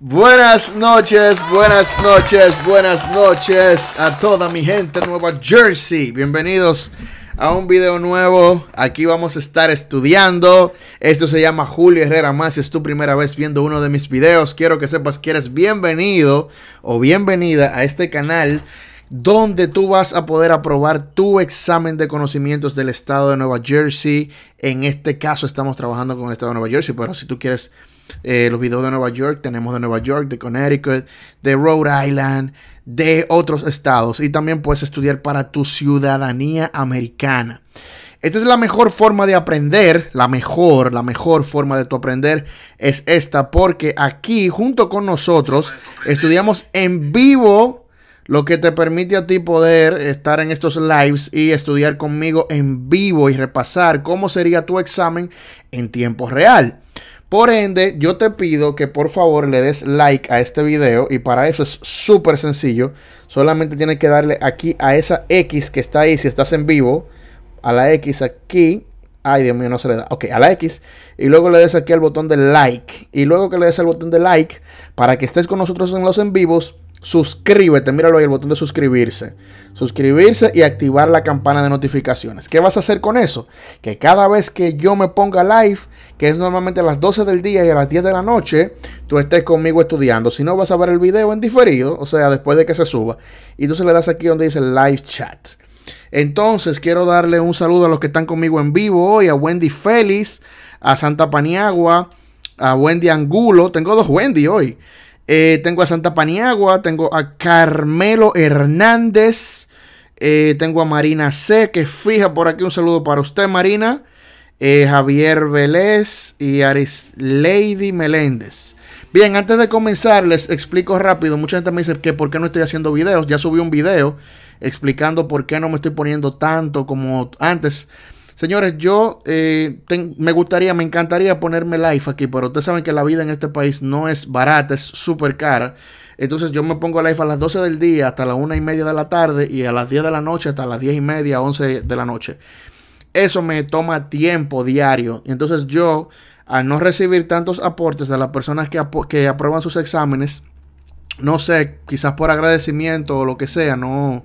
Buenas noches, buenas noches, buenas noches a toda mi gente de Nueva Jersey. Bienvenidos a un video nuevo. Aquí vamos a estar estudiando. Esto se llama Julio Herrera Más. Si es tu primera vez viendo uno de mis videos, quiero que sepas que eres bienvenido o bienvenida a este canal donde tú vas a poder aprobar tu examen de conocimientos del estado de Nueva Jersey. En este caso estamos trabajando con el estado de Nueva Jersey, pero si tú quieres eh, los videos de Nueva York, tenemos de Nueva York, de Connecticut, de Rhode Island, de otros estados. Y también puedes estudiar para tu ciudadanía americana. Esta es la mejor forma de aprender, la mejor, la mejor forma de tu aprender es esta, porque aquí junto con nosotros estudiamos en vivo lo que te permite a ti poder estar en estos lives y estudiar conmigo en vivo y repasar cómo sería tu examen en tiempo real. Por ende, yo te pido que por favor le des like a este video y para eso es súper sencillo. Solamente tienes que darle aquí a esa X que está ahí si estás en vivo. A la X aquí. Ay, Dios mío, no se le da. Ok, a la X. Y luego le des aquí al botón de like. Y luego que le des al botón de like para que estés con nosotros en los en vivos suscríbete, míralo ahí, el botón de suscribirse. Suscribirse y activar la campana de notificaciones. ¿Qué vas a hacer con eso? Que cada vez que yo me ponga live, que es normalmente a las 12 del día y a las 10 de la noche, tú estés conmigo estudiando. Si no, vas a ver el video en diferido, o sea, después de que se suba. Y tú se le das aquí donde dice live chat. Entonces, quiero darle un saludo a los que están conmigo en vivo hoy, a Wendy Félix, a Santa Paniagua, a Wendy Angulo. Tengo dos Wendy hoy. Eh, tengo a Santa Paniagua, tengo a Carmelo Hernández, eh, tengo a Marina C, que fija por aquí un saludo para usted, Marina. Eh, Javier Vélez y Aris Lady Meléndez. Bien, antes de comenzar, les explico rápido. Mucha gente me dice que por qué no estoy haciendo videos. Ya subí un video explicando por qué no me estoy poniendo tanto como antes. Señores, yo eh, me gustaría, me encantaría ponerme life aquí, pero ustedes saben que la vida en este país no es barata, es súper cara. Entonces yo me pongo live a las 12 del día hasta las 1 y media de la tarde y a las 10 de la noche hasta las 10 y media, 11 de la noche. Eso me toma tiempo diario. Entonces yo, al no recibir tantos aportes de las personas que, que aprueban sus exámenes, no sé, quizás por agradecimiento o lo que sea, no,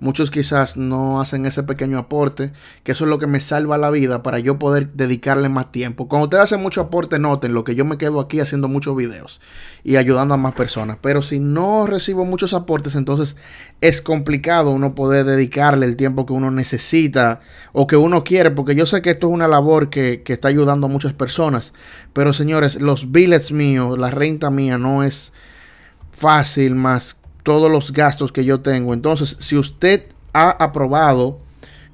Muchos quizás no hacen ese pequeño aporte, que eso es lo que me salva la vida para yo poder dedicarle más tiempo. Cuando ustedes hacen mucho aporte, noten lo que yo me quedo aquí haciendo muchos videos y ayudando a más personas. Pero si no recibo muchos aportes, entonces es complicado uno poder dedicarle el tiempo que uno necesita o que uno quiere, porque yo sé que esto es una labor que, que está ayudando a muchas personas. Pero señores, los billets míos, la renta mía no es fácil más todos los gastos que yo tengo. Entonces, si usted ha aprobado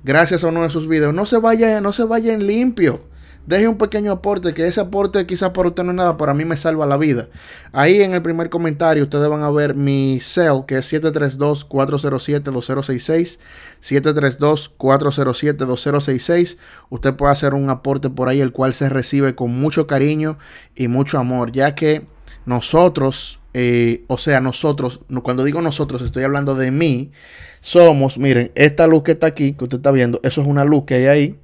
gracias a uno de sus videos, no se vaya, no se vaya en limpio. Deje un pequeño aporte, que ese aporte quizás para usted no es nada, para mí me salva la vida. Ahí en el primer comentario ustedes van a ver mi cell, que es 732-407-2066. 732-407-2066. Usted puede hacer un aporte por ahí, el cual se recibe con mucho cariño y mucho amor, ya que nosotros eh, o sea, nosotros, cuando digo nosotros, estoy hablando de mí, somos, miren, esta luz que está aquí, que usted está viendo, eso es una luz que hay ahí,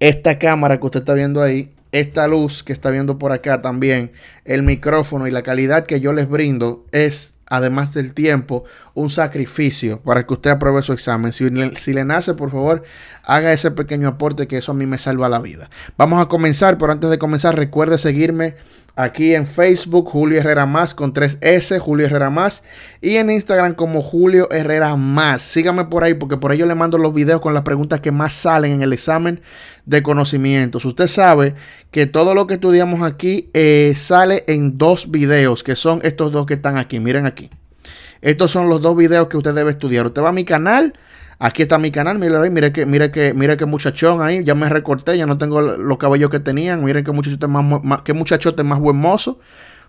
esta cámara que usted está viendo ahí, esta luz que está viendo por acá también, el micrófono y la calidad que yo les brindo es, además del tiempo, un sacrificio para que usted apruebe su examen. Si si le nace, por favor, haga ese pequeño aporte que eso a mí me salva la vida. Vamos a comenzar, pero antes de comenzar, recuerde seguirme Aquí en Facebook, Julio Herrera Más con 3S, Julio Herrera Más. Y en Instagram como Julio Herrera Más. Sígame por ahí porque por ahí yo le mando los videos con las preguntas que más salen en el examen de conocimientos. Usted sabe que todo lo que estudiamos aquí eh, sale en dos videos, que son estos dos que están aquí. Miren aquí. Estos son los dos videos que usted debe estudiar. Usted va a mi canal Aquí está mi canal, mire, mire que, mire que, que muchachón ahí, ya me recorté, ya no tengo los cabellos que tenían, miren que muchachote más, que muchachote más buen mozo.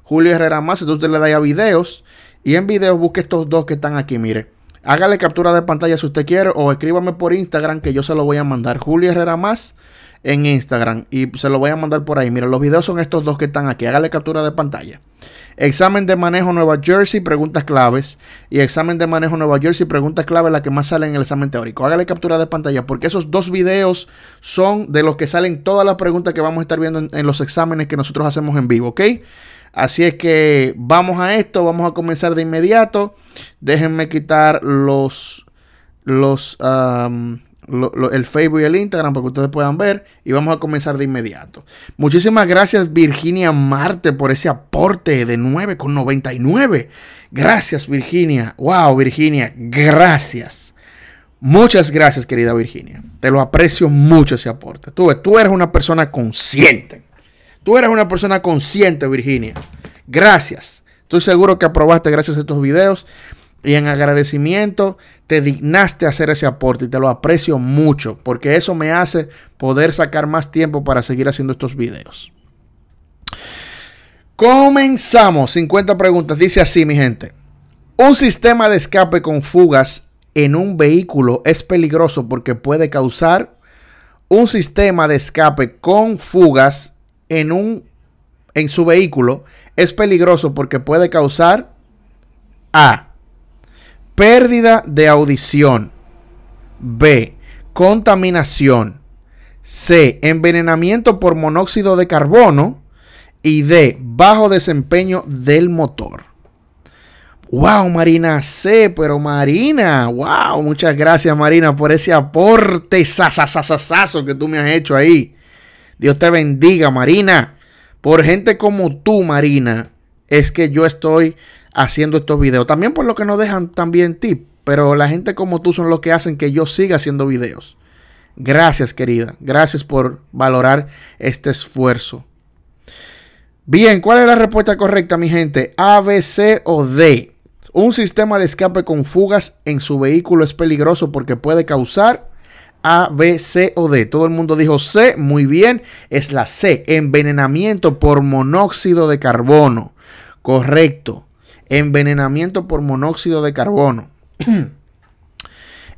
Julio Herrera más, entonces le da a videos y en videos busque estos dos que están aquí, mire. Hágale captura de pantalla si usted quiere o escríbame por Instagram que yo se lo voy a mandar. Julio Herrera más en Instagram y se lo voy a mandar por ahí. Mira, los videos son estos dos que están aquí. Hágale captura de pantalla. Examen de manejo Nueva Jersey, preguntas claves. Y examen de manejo Nueva Jersey, preguntas claves, la que más sale en el examen teórico. Hágale captura de pantalla porque esos dos videos son de los que salen todas las preguntas que vamos a estar viendo en, los exámenes que nosotros hacemos en vivo, ¿ok? Así es que vamos a esto, vamos a comenzar de inmediato. Déjenme quitar los, los, el Facebook y el Instagram para que ustedes puedan ver y vamos a comenzar de inmediato. Muchísimas gracias Virginia Marte por ese aporte de 9,99. Gracias Virginia. Wow Virginia, gracias. Muchas gracias querida Virginia. Te lo aprecio mucho ese aporte. Tú, tú eres una persona consciente. Tú eres una persona consciente Virginia. Gracias. Estoy seguro que aprobaste gracias a estos videos. Y en agradecimiento te dignaste hacer ese aporte y te lo aprecio mucho porque eso me hace poder sacar más tiempo para seguir haciendo estos videos. Comenzamos. 50 preguntas. Dice así, mi gente. Un sistema de escape con fugas en un vehículo es peligroso porque puede causar un sistema de escape con fugas en un en su vehículo es peligroso porque puede causar A pérdida de audición. B. Contaminación. C. Envenenamiento por monóxido de carbono. Y D. Bajo desempeño del motor. Wow, Marina C, pero Marina, wow, muchas gracias Marina por ese aporte sasasasasaso que tú me has hecho ahí. Dios te bendiga, Marina. Por gente como tú, Marina, es que yo estoy haciendo estos videos. También por lo que nos dejan también tips. Pero la gente como tú son los que hacen que yo siga haciendo videos. Gracias, querida. Gracias por valorar este esfuerzo. Bien, ¿cuál es la respuesta correcta, mi gente? A, B, C o D. Un sistema de escape con fugas en su vehículo es peligroso porque puede causar A, B, C o D. Todo el mundo dijo C, muy bien, es la C, envenenamiento por monóxido de carbono. Correcto envenenamiento por monóxido de carbono.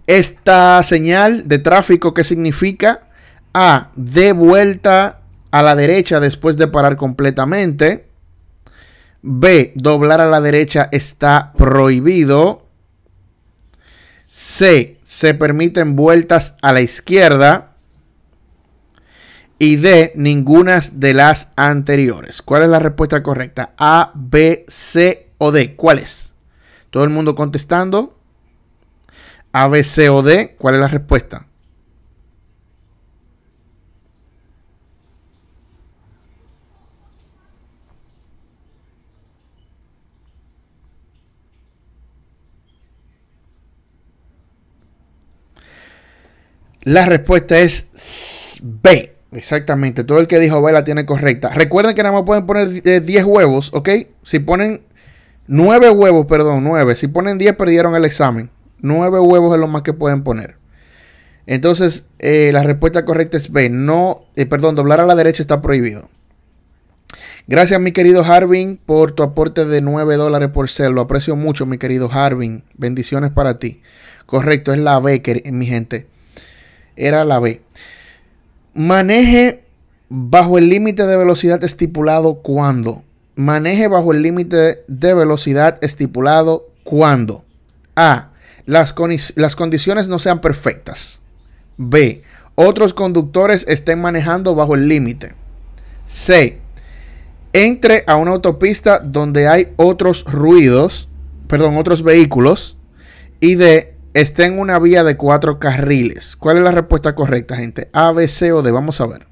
Esta señal de tráfico que significa A, de vuelta a la derecha después de parar completamente. B, doblar a la derecha está prohibido. C, se permiten vueltas a la izquierda. Y D, ninguna de las anteriores. ¿Cuál es la respuesta correcta? A, B, C o D? ¿Cuál es? Todo el mundo contestando. A, B, C o D. ¿Cuál es la respuesta? La respuesta es B. Exactamente. Todo el que dijo B la tiene correcta. Recuerden que nada más pueden poner 10 eh, huevos, ¿ok? Si ponen Nueve huevos, perdón, nueve. Si ponen 10 perdieron el examen. Nueve huevos es lo más que pueden poner. Entonces, eh, la respuesta correcta es B. No, eh, perdón, doblar a la derecha está prohibido. Gracias, mi querido Harvin, por tu aporte de 9 dólares por cel. Lo aprecio mucho, mi querido Harvin. Bendiciones para ti. Correcto, es la B, mi gente. Era la B. Maneje bajo el límite de velocidad estipulado cuando maneje bajo el límite de velocidad estipulado cuando A. Las, condiciones no sean perfectas. B. Otros conductores estén manejando bajo el límite. C. Entre a una autopista donde hay otros ruidos, perdón, otros vehículos. Y D. Esté en una vía de cuatro carriles. ¿Cuál es la respuesta correcta, gente? A, B, C o D. Vamos a ver.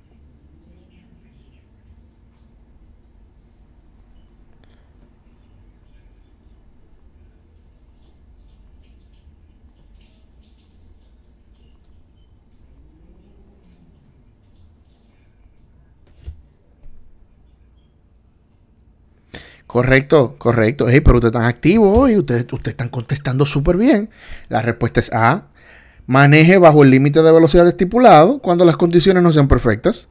Correcto, correcto. Hey, pero ustedes están activos y ustedes, ustedes están contestando súper bien. La respuesta es A. Maneje bajo el límite de velocidad estipulado cuando las condiciones no sean perfectas.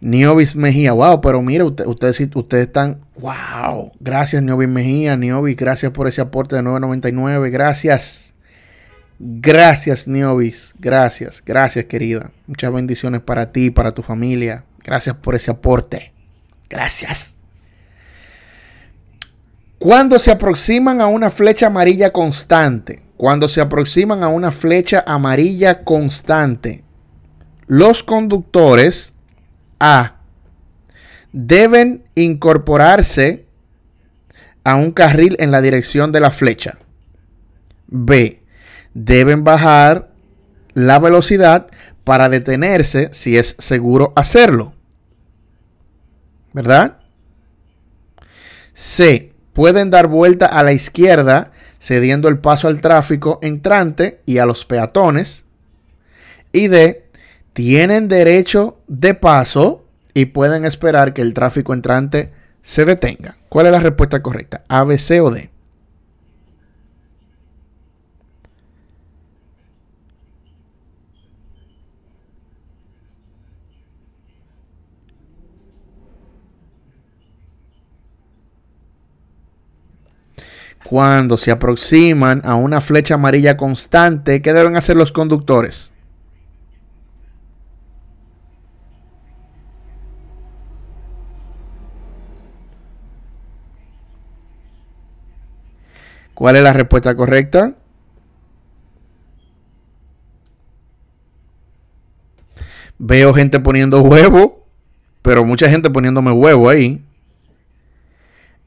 Niobis Mejía, wow, pero mira, ustedes, ustedes están, wow, gracias Niobis Mejía, Niobis, gracias por ese aporte de 9.99, gracias, gracias Niobis, gracias, gracias querida, muchas bendiciones para ti, para tu familia, gracias por ese aporte, gracias. Cuando se aproximan a una flecha amarilla constante, cuando se aproximan a una flecha amarilla constante, los conductores A deben incorporarse a un carril en la dirección de la flecha. B. Deben bajar la velocidad para detenerse si es seguro hacerlo. ¿Verdad? C pueden dar vuelta a la izquierda, cediendo el paso al tráfico entrante y a los peatones. Y D, tienen derecho de paso y pueden esperar que el tráfico entrante se detenga. ¿Cuál es la respuesta correcta? A, B, C o D. Cuando se aproximan a una flecha amarilla constante, ¿qué deben hacer los conductores? ¿Cuál es la respuesta correcta? Veo gente poniendo huevo, pero mucha gente poniéndome huevo ahí.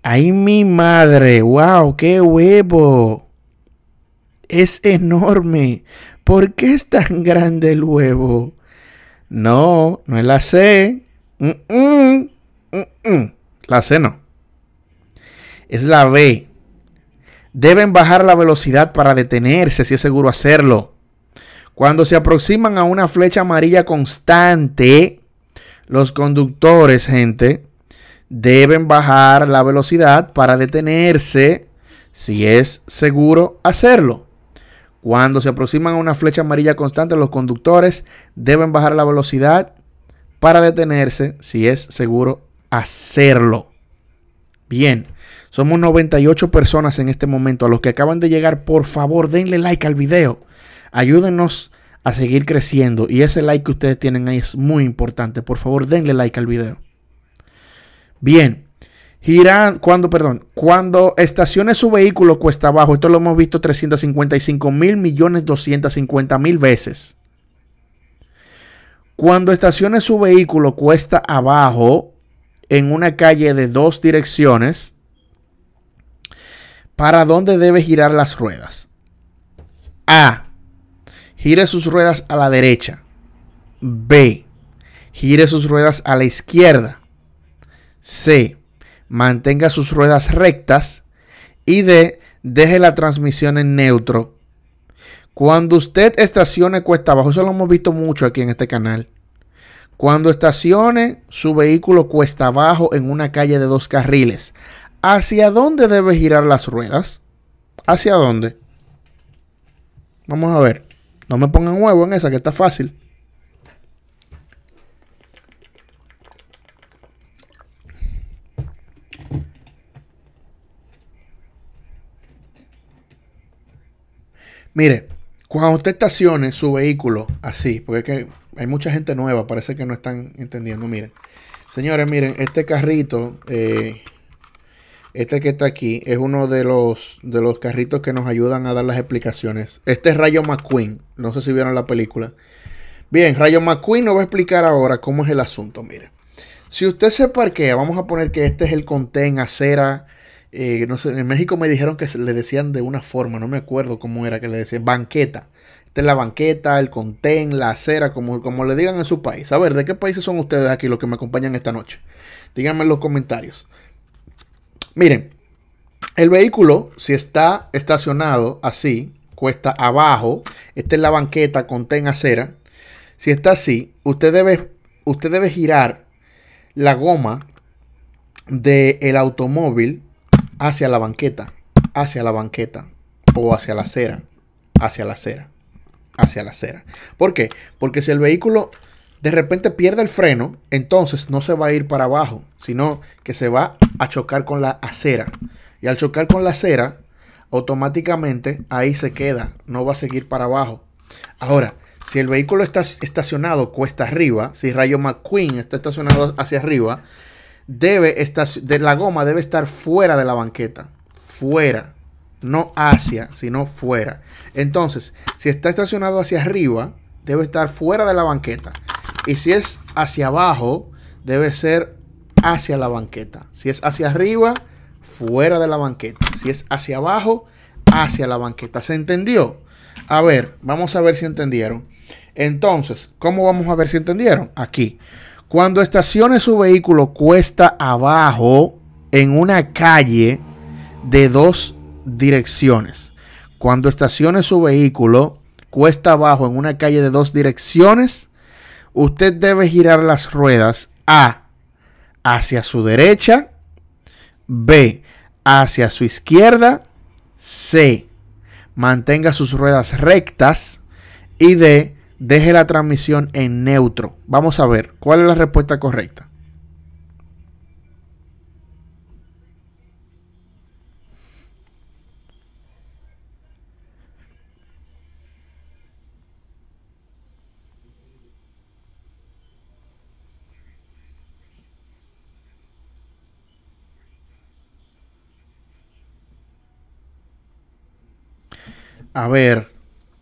¡Ay, mi madre! ¡Wow! ¡Qué huevo! Es enorme. ¿Por qué es tan grande el huevo? No, no es la C. Mm, mm, mm, la C no. Es la B. Deben bajar la velocidad para detenerse si es seguro hacerlo. Cuando se aproximan a una flecha amarilla constante, los conductores, gente, deben bajar la velocidad para detenerse si es seguro hacerlo. Cuando se aproximan a una flecha amarilla constante, los conductores deben bajar la velocidad para detenerse si es seguro hacerlo. Bien, somos 98 personas en este momento. A los que acaban de llegar, por favor, denle like al video. Ayúdenos a seguir creciendo. Y ese like que ustedes tienen ahí es muy importante. Por favor, denle like al video. Bien, giran, cuando, perdón, cuando estacione su vehículo cuesta abajo, esto lo hemos visto 355 mil millones 250 mil veces. Cuando estacione su vehículo cuesta abajo en una calle de dos direcciones, ¿para dónde debe girar las ruedas? A. Gire sus ruedas a la derecha. B. Gire sus ruedas a la izquierda. C. Mantenga sus ruedas rectas. Y D. Deje la transmisión en neutro. Cuando usted estacione cuesta abajo, eso lo hemos visto mucho aquí en este canal. Cuando estacione su vehículo cuesta abajo en una calle de dos carriles, ¿hacia dónde debe girar las ruedas? ¿Hacia dónde? Vamos a ver. No me pongan huevo en esa que está fácil. Mire, cuando usted estacione su vehículo así, porque hay mucha gente nueva, parece que no están entendiendo. Miren, señores, miren, este carrito, eh, este que está aquí, es uno de los, de los carritos que nos ayudan a dar las explicaciones. Este es Rayo McQueen, no sé si vieron la película. Bien, Rayo McQueen nos va a explicar ahora cómo es el asunto, miren. Si usted se parquea, vamos a poner que este es el contén, acera, eh, en México me dijeron que le decían de una forma, no me acuerdo cómo era que le decían, banqueta. Esta es la banqueta, el contén, la acera, como, como le digan en su país. A ver, ¿de qué países son ustedes aquí los que me acompañan esta noche? Díganme en los comentarios. Miren, el vehículo, si está estacionado así, cuesta abajo, esta es la banqueta, contén, acera. Si está así, usted debe, usted debe girar la goma del automóvil hacia la banqueta, hacia la banqueta o hacia la acera, hacia la acera, hacia la acera. ¿Por qué? Porque si el vehículo de repente pierde el freno, entonces no se va a ir para abajo, sino que se va a chocar con la acera. Y al chocar con la acera, automáticamente ahí se queda, no va a seguir para abajo. Ahora, si el vehículo está estacionado cuesta arriba, si Rayo McQueen está estacionado hacia arriba, debe estar, de la goma debe estar fuera de la banqueta, fuera, no hacia, sino fuera. Entonces, si está estacionado hacia arriba, debe estar fuera de la banqueta. Y si es hacia abajo, debe ser hacia la banqueta. Si es hacia arriba, fuera de la banqueta. Si es hacia abajo, hacia la banqueta. ¿Se entendió? A ver, vamos a ver si entendieron. Entonces, ¿cómo vamos a ver si entendieron? Aquí. Cuando estacione su vehículo cuesta abajo en una calle de dos direcciones. Cuando estacione su vehículo cuesta abajo en una calle de dos direcciones, usted debe girar las ruedas A hacia su derecha, B hacia su izquierda, C mantenga sus ruedas rectas y D deje la transmisión en neutro. Vamos a ver cuál es la respuesta correcta. A ver,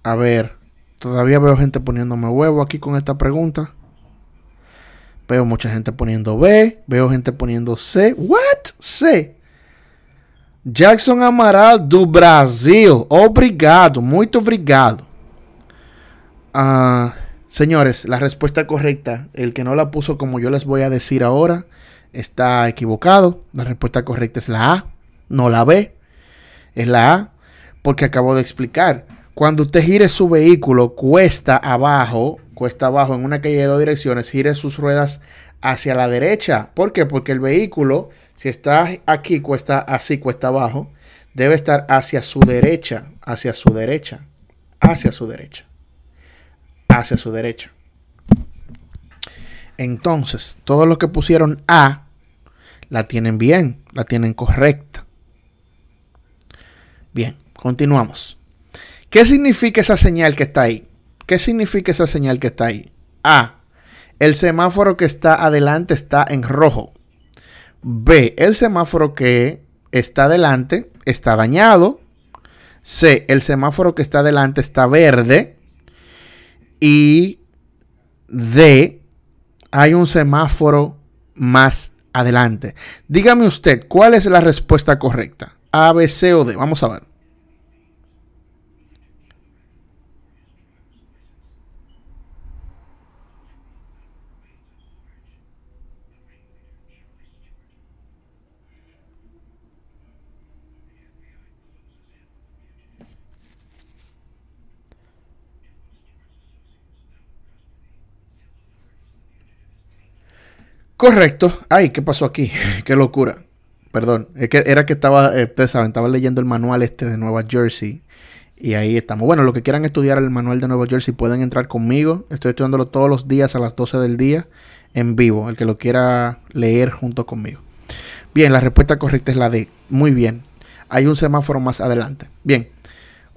a ver, Todavía veo gente poniéndome huevo aquí con esta pregunta. Veo mucha gente poniendo B, veo gente poniendo C. What? C. Jackson Amaral do Brasil. Obrigado, muito obrigado. Ah, señores, la respuesta correcta, el que no la puso como yo les voy a decir ahora, está equivocado. La respuesta correcta es la A, no la B. Es la A, porque acabo de explicar. Cuando usted gire su vehículo cuesta abajo, cuesta abajo en una calle de dos direcciones, gire sus ruedas hacia la derecha. ¿Por qué? Porque el vehículo, si está aquí, cuesta así, cuesta abajo, debe estar hacia su derecha, hacia su derecha, hacia su derecha, hacia su derecha. Entonces, todos los que pusieron A la tienen bien, la tienen correcta. Bien, continuamos. ¿Qué significa esa señal que está ahí? ¿Qué significa esa señal que está ahí? A. El semáforo que está adelante está en rojo. B. El semáforo que está adelante está dañado. C. El semáforo que está adelante está verde. Y D. Hay un semáforo más adelante. Dígame usted, ¿cuál es la respuesta correcta? A, B, C o D. Vamos a ver. Correcto. Ay, ¿qué pasó aquí? Qué locura. Perdón, es que era que estaba, eh, ustedes saben, estaba leyendo el manual este de Nueva Jersey. Y ahí estamos. Bueno, los que quieran estudiar el manual de Nueva Jersey pueden entrar conmigo. Estoy estudiándolo todos los días a las 12 del día en vivo. El que lo quiera leer junto conmigo. Bien, la respuesta correcta es la D. Muy bien. Hay un semáforo más adelante. Bien.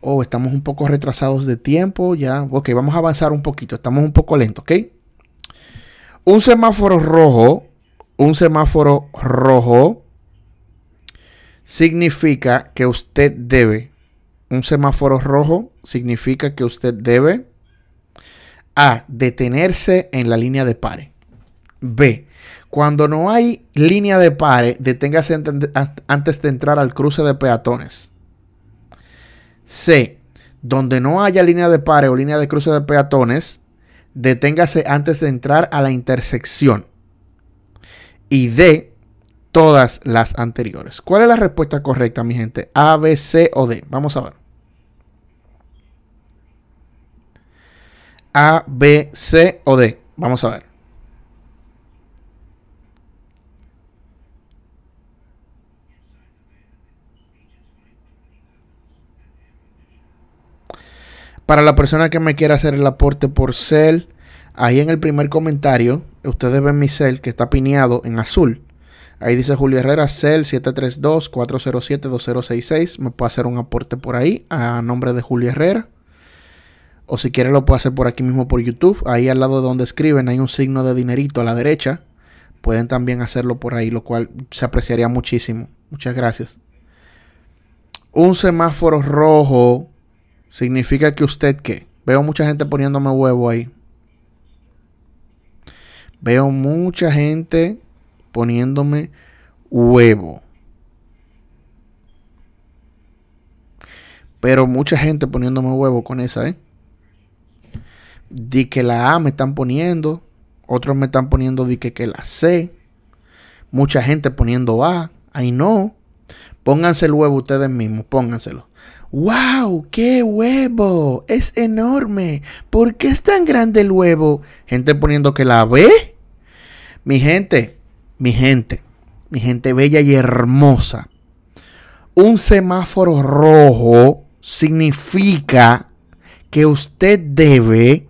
Oh, estamos un poco retrasados de tiempo. Ya. Ok, vamos a avanzar un poquito. Estamos un poco lentos, ¿ok? un semáforo rojo, un semáforo rojo significa que usted debe, un semáforo rojo significa que usted debe A, detenerse en la línea de pare. B, cuando no hay línea de pare, deténgase antes de entrar al cruce de peatones. C, donde no haya línea de pare o línea de cruce de peatones, deténgase antes de entrar a la intersección y de todas las anteriores. ¿Cuál es la respuesta correcta, mi gente? A, B, C o D. Vamos a ver. A, B, C o D. Vamos a ver. Para la persona que me quiera hacer el aporte por cel, ahí en el primer comentario, ustedes ven mi cel que está pineado en azul. Ahí dice Julio Herrera, cel 732-407-2066. Me puede hacer un aporte por ahí a nombre de Julio Herrera. O si quiere lo puede hacer por aquí mismo por YouTube. Ahí al lado de donde escriben hay un signo de dinerito a la derecha. Pueden también hacerlo por ahí, lo cual se apreciaría muchísimo. Muchas gracias. Un semáforo rojo significa que usted qué. Veo mucha gente poniéndome huevo ahí. Veo mucha gente poniéndome huevo. Pero mucha gente poniéndome huevo con esa, ¿eh? Di que la A me están poniendo. Otros me están poniendo di que, que la C. Mucha gente poniendo A. Ay no. Pónganse el huevo ustedes mismos. Pónganselo. ¡Wow! ¡Qué huevo! ¡Es enorme! ¿Por qué es tan grande el huevo? Gente poniendo que la ve. Mi gente, mi gente, mi gente bella y hermosa. Un semáforo rojo significa que usted debe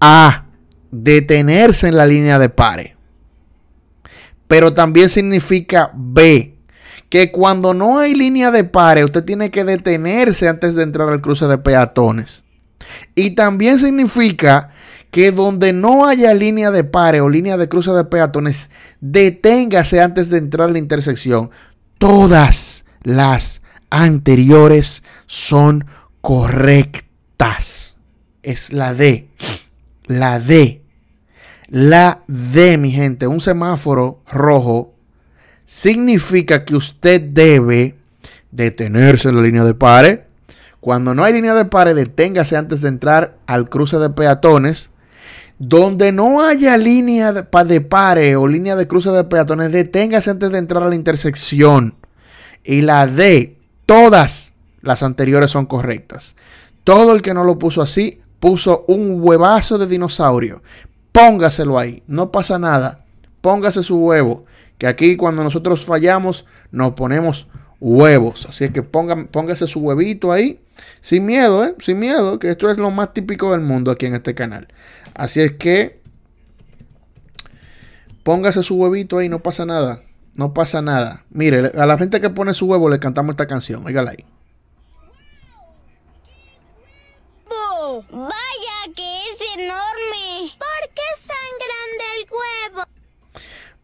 a detenerse en la línea de pare. Pero también significa B que cuando no hay línea de pare, usted tiene que detenerse antes de entrar al cruce de peatones. Y también significa que donde no haya línea de pare o línea de cruce de peatones, deténgase antes de entrar a la intersección. Todas las anteriores son correctas. Es la D. La D. La D, mi gente. Un semáforo rojo significa que usted debe detenerse en la línea de pares. Cuando no hay línea de pares, deténgase antes de entrar al cruce de peatones. Donde no haya línea de pares o línea de cruce de peatones, deténgase antes de entrar a la intersección. Y la D, todas las anteriores son correctas. Todo el que no lo puso así, puso un huevazo de dinosaurio. Póngaselo ahí, no pasa nada. Póngase su huevo que aquí cuando nosotros fallamos nos ponemos huevos. Así es que pongan, póngase su huevito ahí, sin miedo, ¿eh? sin miedo, que esto es lo más típico del mundo aquí en este canal. Así es que póngase su huevito ahí, no pasa nada, no pasa nada. Mire, a la gente que pone su huevo le cantamos esta canción, oígala ahí.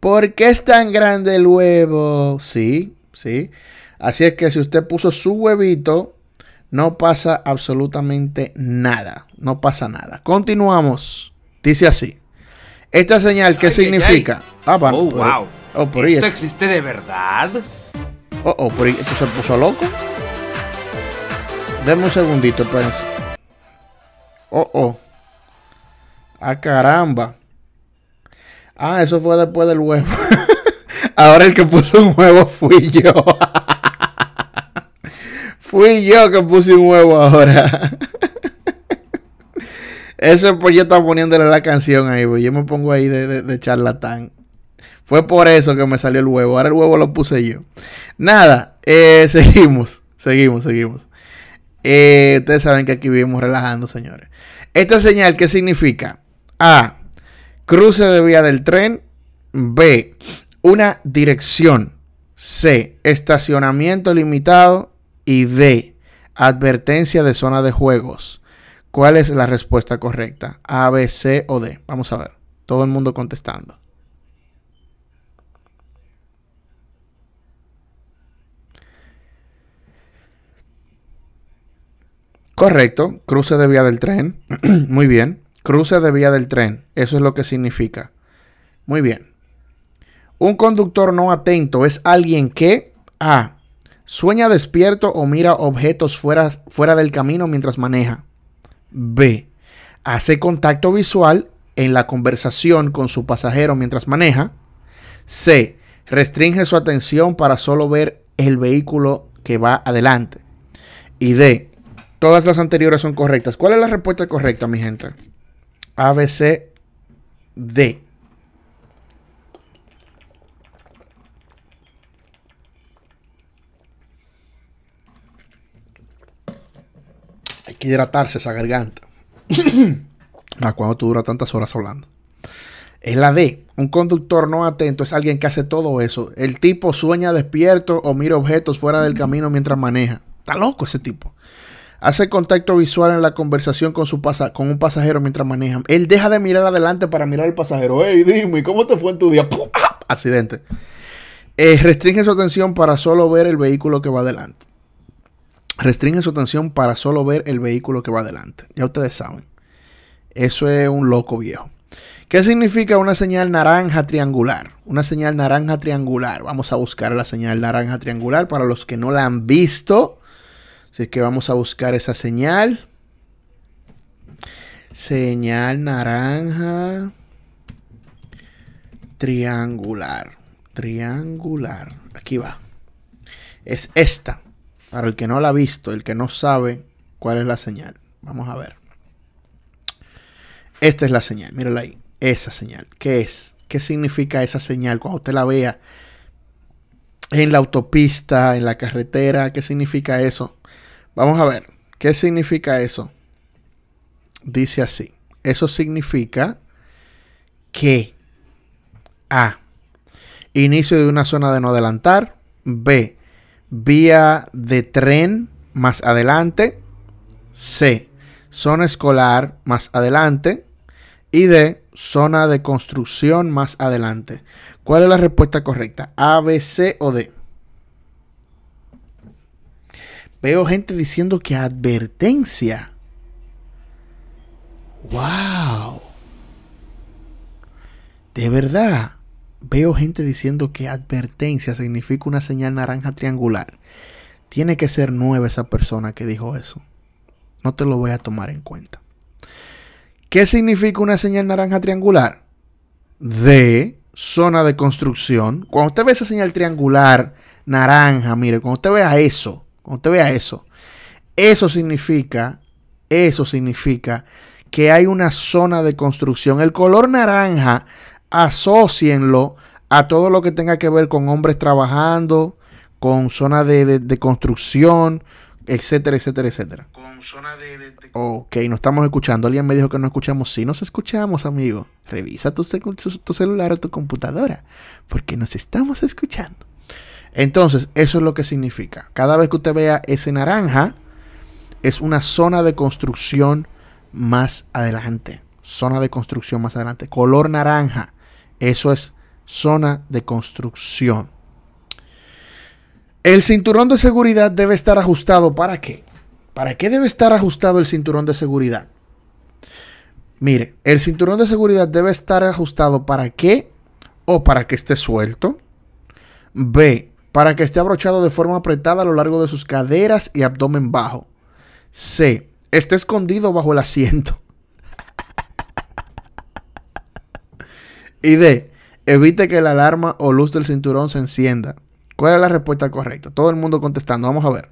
¿Por qué es tan grande el huevo? Sí, sí. Así es que si usted puso su huevito, no pasa absolutamente nada. No pasa nada. Continuamos. Dice así. Esta señal, ¿qué significa? Ah, oh, wow. Oh, ¿Esto existe de verdad? Oh, oh, por esto se puso loco. Deme un segundito, pues. Oh, oh. Ah, caramba. Ah, eso fue después del huevo. Ahora el que puso un huevo fui yo. fui yo que puse un huevo ahora. Eso es porque yo estaba poniéndole la canción ahí, Yo me pongo ahí de, charlatán. Fue por eso que me salió el huevo. Ahora el huevo lo puse yo. Nada, eh, seguimos, seguimos, seguimos. Eh, ustedes saben que aquí vivimos relajando, señores. Esta señal, ¿qué significa? A cruce de vía del tren, B, una dirección, C, estacionamiento limitado y D, advertencia de zona de juegos. ¿Cuál es la respuesta correcta? A, B, C o D. Vamos a ver. Todo el mundo contestando. Correcto, cruce de vía del tren. Muy bien. Cruce de vía del tren. Eso es lo que significa. Muy bien. Un conductor no atento es alguien que A. Sueña despierto o mira objetos fuera, fuera del camino mientras maneja. B. Hace contacto visual en la conversación con su pasajero mientras maneja. C. Restringe su atención para solo ver el vehículo que va adelante. Y D. Todas las anteriores son correctas. ¿Cuál es la respuesta correcta, mi gente? ABCD. Hay que hidratarse esa garganta. ¿A ah, cuándo tú duras tantas horas hablando? Es la D. Un conductor no atento es alguien que hace todo eso. El tipo sueña despierto o mira objetos fuera del camino mientras maneja. Está loco ese tipo hace contacto visual en la conversación con, su pasa con un pasajero mientras maneja. Él deja de mirar adelante para mirar al pasajero. Hey, dime, ¿cómo te fue en tu día? ¡Ah! Accidente. Eh, restringe su atención para solo ver el vehículo que va adelante. Restringe su atención para solo ver el vehículo que va adelante. Ya ustedes saben. Eso es un loco viejo. ¿Qué significa una señal naranja triangular? Una señal naranja triangular. Vamos a buscar la señal naranja triangular para los que no la han visto. Así que vamos a buscar esa señal. Señal naranja. Triangular. Triangular. Aquí va. Es esta. Para el que no la ha visto, el que no sabe cuál es la señal. Vamos a ver. Esta es la señal. Mírala ahí. Esa señal. ¿Qué es? ¿Qué significa esa señal? Cuando usted la vea en la autopista, en la carretera, ¿qué significa eso? Vamos a ver, ¿qué significa eso? Dice así, eso significa que A, inicio de una zona de no adelantar, B, vía de tren más adelante, C, zona escolar más adelante y D, zona de construcción más adelante. ¿Cuál es la respuesta correcta? A, B, C o D? Veo gente diciendo que advertencia. ¡Wow! De verdad, veo gente diciendo que advertencia significa una señal naranja triangular. Tiene que ser nueva esa persona que dijo eso. No te lo voy a tomar en cuenta. ¿Qué significa una señal naranja triangular? De zona de construcción. Cuando usted ve esa señal triangular naranja, mire, cuando usted vea eso, cuando usted vea eso, eso significa, eso significa que hay una zona de construcción. El color naranja, asocienlo a todo lo que tenga que ver con hombres trabajando, con zona de, construcción, etcétera, etcétera, etcétera. Con zona de, Ok, no estamos escuchando. Alguien me dijo que no escuchamos. Sí, nos escuchamos, amigo. Revisa tu celular o tu computadora, porque nos estamos escuchando. Entonces, eso es lo que significa. Cada vez que usted vea ese naranja, es una zona de construcción más adelante. Zona de construcción más adelante. Color naranja. Eso es zona de construcción. El cinturón de seguridad debe estar ajustado. ¿Para qué? ¿Para qué debe estar ajustado el cinturón de seguridad? Mire, el cinturón de seguridad debe estar ajustado para qué o para que esté suelto. B, para que esté abrochado de forma apretada a lo largo de sus caderas y abdomen bajo. C. Esté escondido bajo el asiento. y D. Evite que la alarma o luz del cinturón se encienda. ¿Cuál es la respuesta correcta? Todo el mundo contestando. Vamos a ver.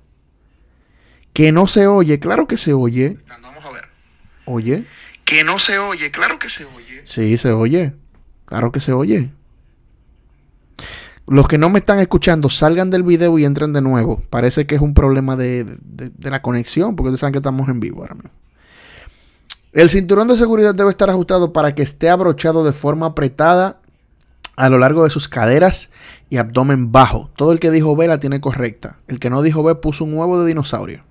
Que no se oye. Claro que se oye. Vamos a ver. Oye. Que no se oye. Claro que se oye. Sí, se oye. Claro que se oye. Los que no me están escuchando, salgan del video y entren de nuevo. Parece que es un problema de, de, la conexión, porque ustedes saben que estamos en vivo ahora mismo. El cinturón de seguridad debe estar ajustado para que esté abrochado de forma apretada a lo largo de sus caderas y abdomen bajo. Todo el que dijo B la tiene correcta. El que no dijo B puso un huevo de dinosaurio.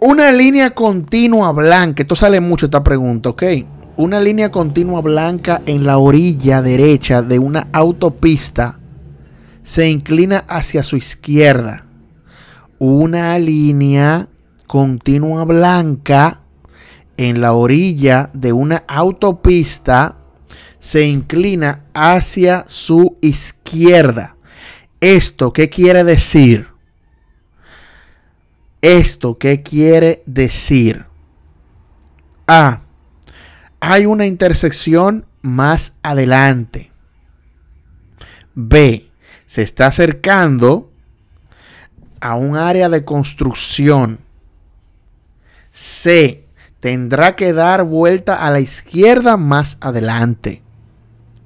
Una línea continua blanca. Esto sale mucho esta pregunta, ¿ok? una línea continua blanca en la orilla derecha de una autopista se inclina hacia su izquierda. Una línea continua blanca en la orilla de una autopista se inclina hacia su izquierda. ¿Esto qué quiere decir? ¿Esto qué quiere decir? A hay una intersección más adelante. B. Se está acercando a un área de construcción. C. Tendrá que dar vuelta a la izquierda más adelante.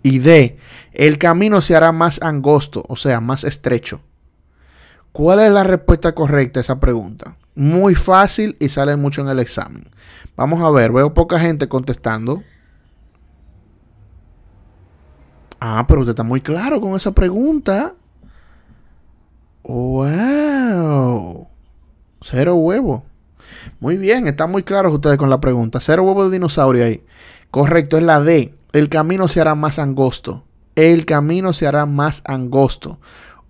Y D. El camino se hará más angosto, o sea, más estrecho. ¿Cuál es la respuesta correcta a esa pregunta? Muy fácil y sale mucho en el examen. Vamos a ver, veo poca gente contestando. Ah, pero usted está muy claro con esa pregunta. ¡Wow! Cero huevo. Muy bien, están muy claros ustedes con la pregunta. Cero huevo de dinosaurio ahí. Correcto, es la D. El camino se hará más angosto. El camino se hará más angosto.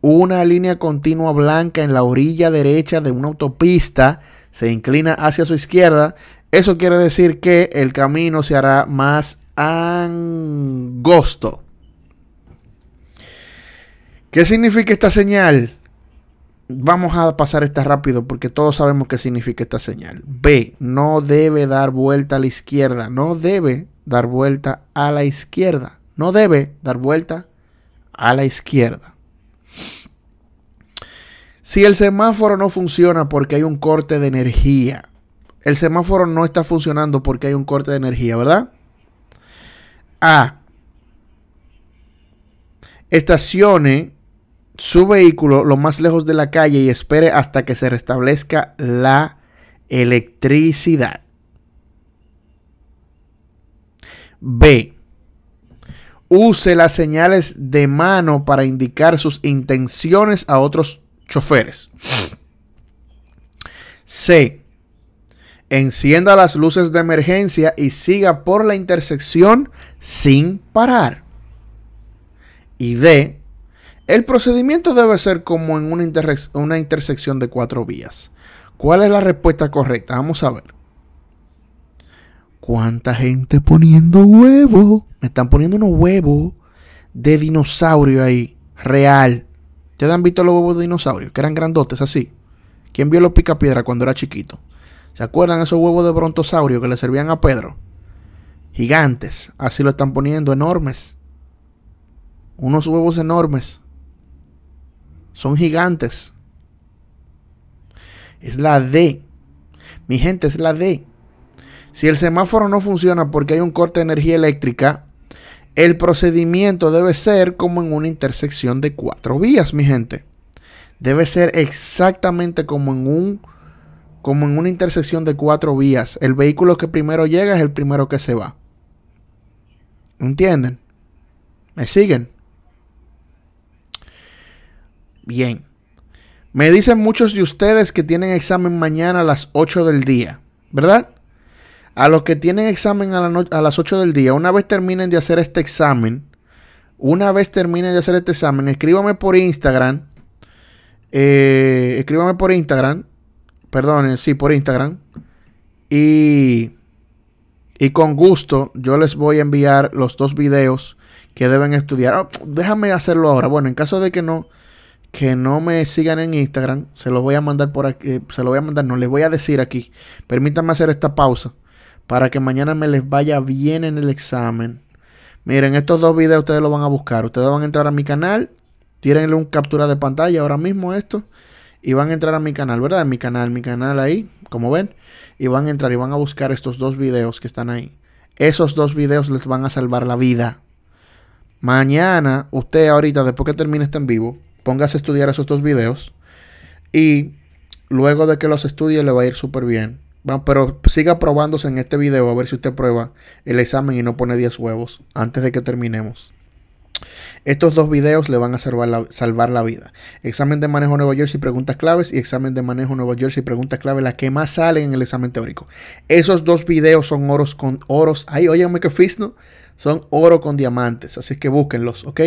Una línea continua blanca en la orilla derecha de una autopista se inclina hacia su izquierda eso quiere decir que el camino se hará más angosto. ¿Qué significa esta señal? Vamos a pasar esta rápido porque todos sabemos qué significa esta señal. B, no debe dar vuelta a la izquierda. No debe dar vuelta a la izquierda. No debe dar vuelta a la izquierda. Si el semáforo no funciona porque hay un corte de energía, el semáforo no está funcionando porque hay un corte de energía, ¿verdad? A. Estacione su vehículo lo más lejos de la calle y espere hasta que se restablezca la electricidad. B. Use las señales de mano para indicar sus intenciones a otros choferes. C encienda las luces de emergencia y siga por la intersección sin parar. Y D, el procedimiento debe ser como en una, intersección de cuatro vías. ¿Cuál es la respuesta correcta? Vamos a ver. ¿Cuánta gente poniendo huevo? Me están poniendo unos huevos de dinosaurio ahí, real. ¿Ustedes han visto los huevos de dinosaurio? Que eran grandotes así. ¿Quién vio los piedra cuando era chiquito? ¿Se acuerdan esos huevos de brontosaurio que le servían a Pedro? Gigantes, así lo están poniendo, enormes. Unos huevos enormes. Son gigantes. Es la D. Mi gente, es la D. Si el semáforo no funciona porque hay un corte de energía eléctrica, el procedimiento debe ser como en una intersección de cuatro vías, mi gente. Debe ser exactamente como en un como en una intersección de cuatro vías. El vehículo que primero llega es el primero que se va. ¿Entienden? ¿Me siguen? Bien. Me dicen muchos de ustedes que tienen examen mañana a las 8 del día, ¿verdad? A los que tienen examen a, las 8 del día, una vez terminen de hacer este examen, una vez terminen de hacer este examen, escríbame por Instagram. Eh, escríbame por Instagram perdón, eh, sí, por Instagram. Y, y con gusto yo les voy a enviar los dos videos que deben estudiar. Ah, déjame hacerlo ahora. Bueno, en caso de que no, que no me sigan en Instagram, se los voy a mandar por aquí, eh, se los voy a mandar, no, les voy a decir aquí. Permítanme hacer esta pausa para que mañana me les vaya bien en el examen. Miren, estos dos videos ustedes lo van a buscar. Ustedes van a entrar a mi canal, tírenle un captura de pantalla ahora mismo esto y van a entrar a mi canal, ¿verdad? Mi canal, mi canal ahí, como ven, y van a entrar y van a buscar estos dos videos que están ahí. Esos dos videos les van a salvar la vida. Mañana, usted ahorita, después que termine este en vivo, póngase a estudiar esos dos videos y luego de que los estudie le va a ir súper bien. pero siga probándose en este video a ver si usted prueba el examen y no pone 10 huevos antes de que terminemos. Estos dos videos le van a salvar la, vida. Examen de manejo Nueva Jersey, preguntas claves y examen de manejo Nueva Jersey, preguntas claves, las que más salen en el examen teórico. Esos dos videos son oros con oros. Ay, óyeme que fisno. Son oro con diamantes. Así que búsquenlos, ¿ok?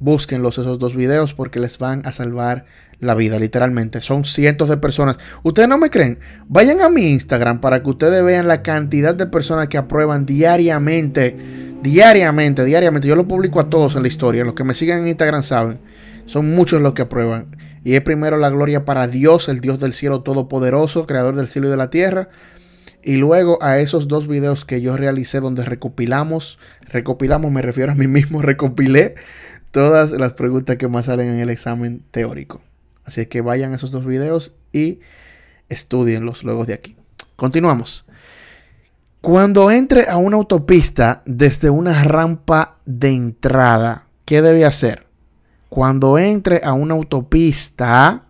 búsquenlos esos dos videos porque les van a salvar la vida, literalmente. Son cientos de personas. ¿Ustedes no me creen? Vayan a mi Instagram para que ustedes vean la cantidad de personas que aprueban diariamente. Diariamente, diariamente. Yo lo publico a todos en la historia. Los que me siguen en Instagram saben. Son muchos los que aprueban. Y es primero la gloria para Dios, el Dios del cielo todopoderoso, creador del cielo y de la tierra. Y luego a esos dos videos que yo realicé donde recopilamos, recopilamos, me refiero a mí mismo, recopilé todas las preguntas que más salen en el examen teórico. Así que vayan a esos dos videos y estudienlos luego de aquí. Continuamos. Cuando entre a una autopista desde una rampa de entrada, ¿qué debe hacer? Cuando entre a una autopista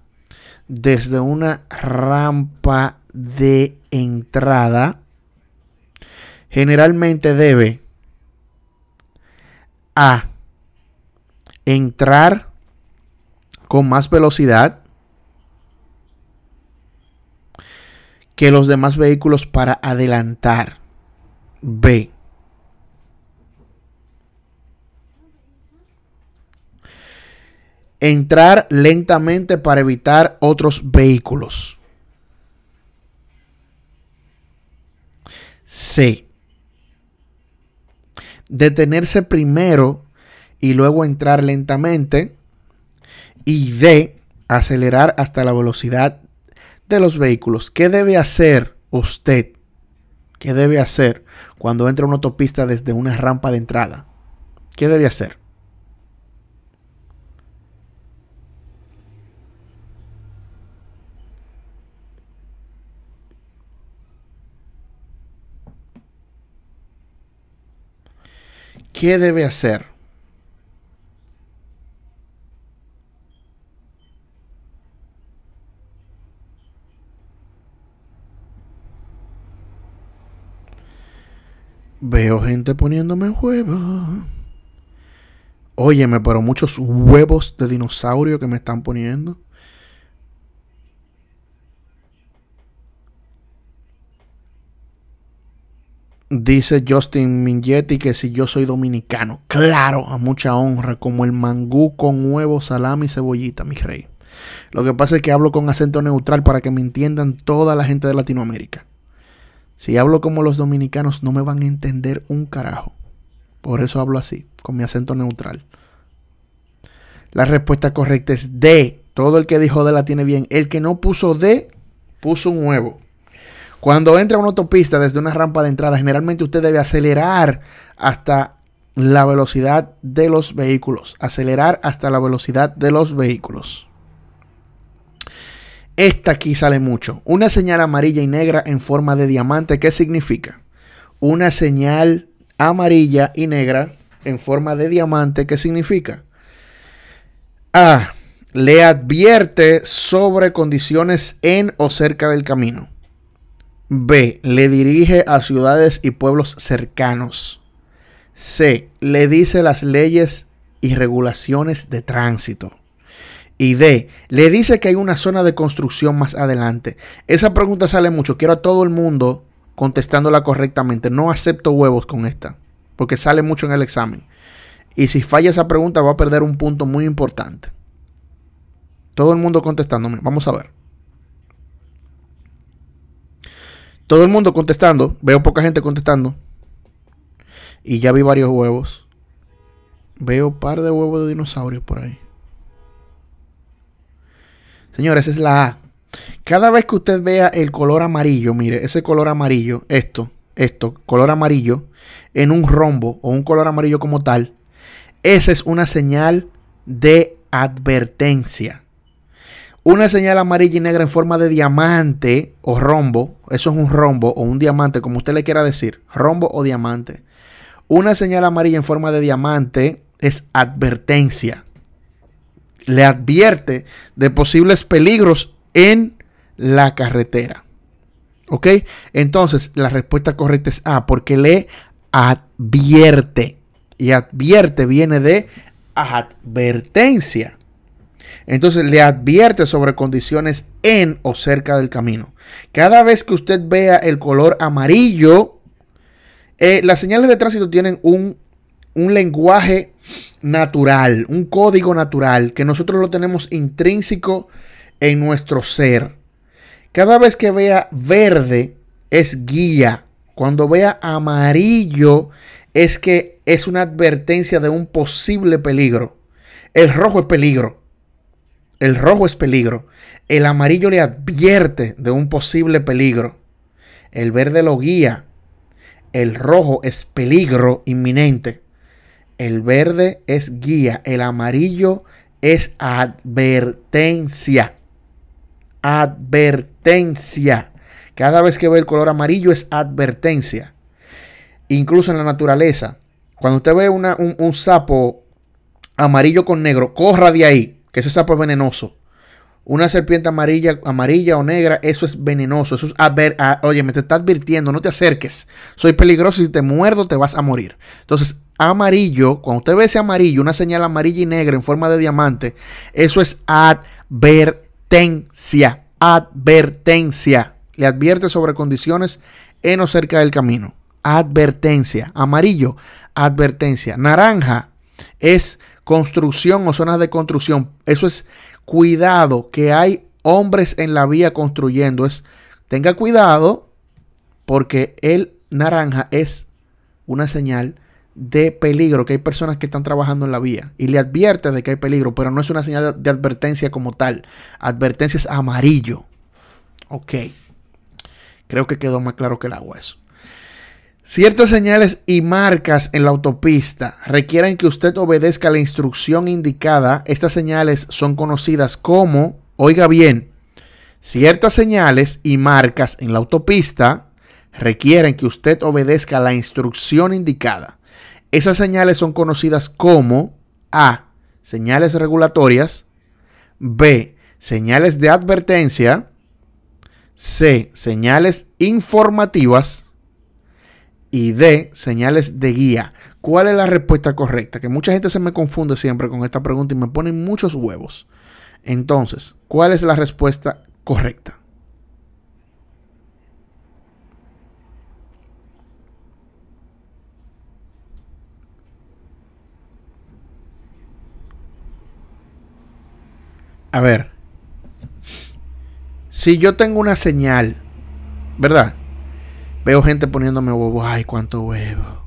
desde una rampa de entrada, generalmente debe A entrar con más velocidad que los demás vehículos para adelantar. B. Entrar lentamente para evitar otros vehículos. C. Detenerse primero y luego entrar lentamente y de acelerar hasta la velocidad de los vehículos. ¿Qué debe hacer usted? ¿Qué debe hacer cuando entra una autopista desde una rampa de entrada? ¿Qué debe hacer? ¿Qué debe hacer? Veo gente poniéndome huevos. Óyeme, pero muchos huevos de dinosaurio que me están poniendo. Dice Justin Mingetti que si yo soy dominicano, claro, a mucha honra, como el mangú con huevo, salami y cebollita, mi rey. Lo que pasa es que hablo con acento neutral para que me entiendan toda la gente de Latinoamérica. Si hablo como los dominicanos no me van a entender un carajo. Por eso hablo así, con mi acento neutral. La respuesta correcta es D. Todo el que dijo D la tiene bien. El que no puso D, puso un huevo. Cuando entra a una autopista desde una rampa de entrada, generalmente usted debe acelerar hasta la velocidad de los vehículos. Acelerar hasta la velocidad de los vehículos. Esta aquí sale mucho. Una señal amarilla y negra en forma de diamante. ¿Qué significa? Una señal amarilla y negra en forma de diamante. ¿Qué significa? A. Le advierte sobre condiciones en o cerca del camino. B. Le dirige a ciudades y pueblos cercanos. C. Le dice las leyes y regulaciones de tránsito y D, le dice que hay una zona de construcción más adelante. Esa pregunta sale mucho. Quiero a todo el mundo contestándola correctamente. No acepto huevos con esta, porque sale mucho en el examen. Y si falla esa pregunta va a perder un punto muy importante. Todo el mundo contestándome. Vamos a ver. Todo el mundo contestando. Veo poca gente contestando. Y ya vi varios huevos. Veo par de huevos de dinosaurios por ahí. Señores, es la A. Cada vez que usted vea el color amarillo, mire, ese color amarillo, esto, esto, color amarillo, en un rombo o un color amarillo como tal, esa es una señal de advertencia. Una señal amarilla y negra en forma de diamante o rombo, eso es un rombo o un diamante, como usted le quiera decir, rombo o diamante. Una señal amarilla en forma de diamante es advertencia le advierte de posibles peligros en la carretera. ¿Ok? Entonces, la respuesta correcta es A, porque le advierte. Y advierte viene de advertencia. Entonces le advierte sobre condiciones en o cerca del camino. Cada vez que usted vea el color amarillo, eh, las señales de tránsito tienen un, un lenguaje natural, un código natural que nosotros lo tenemos intrínseco en nuestro ser. Cada vez que vea verde es guía. Cuando vea amarillo es que es una advertencia de un posible peligro. El rojo es peligro. El rojo es peligro. El amarillo le advierte de un posible peligro. El verde lo guía. El rojo es peligro inminente. El verde es guía, el amarillo es advertencia. Advertencia. Cada vez que ve el color amarillo es advertencia. Incluso en la naturaleza. Cuando usted ve un, un sapo amarillo con negro, corra de ahí, que ese sapo es venenoso. Una serpiente amarilla, amarilla o negra, eso es venenoso. Eso es ah, oye, me te está advirtiendo, no te acerques. Soy peligroso, si te muerdo te vas a morir. Entonces, amarillo, cuando usted ve ese amarillo, una señal amarilla y negra en forma de diamante, eso es advertencia. Advertencia. Le advierte sobre condiciones en o cerca del camino. Advertencia. Amarillo, advertencia. Naranja es construcción o zonas de construcción. Eso es Cuidado, que hay hombres en la vía construyendo. Es, tenga cuidado porque el naranja es una señal de peligro, que hay personas que están trabajando en la vía y le advierte de que hay peligro, pero no es una señal de advertencia como tal. Advertencia es amarillo. Ok. Creo que quedó más claro que el agua eso. Ciertas señales y marcas en la autopista requieren que usted obedezca la instrucción indicada. Estas señales son conocidas como, oiga bien, ciertas señales y marcas en la autopista requieren que usted obedezca la instrucción indicada. Esas señales son conocidas como A, señales regulatorias, B, señales de advertencia, C, señales informativas, y D, señales de guía. ¿Cuál es la respuesta correcta? Que mucha gente se me confunde siempre con esta pregunta y me ponen muchos huevos. Entonces, ¿cuál es la respuesta correcta? A ver, si yo tengo una señal, ¿verdad? Veo gente poniéndome huevos. Ay, cuánto huevo.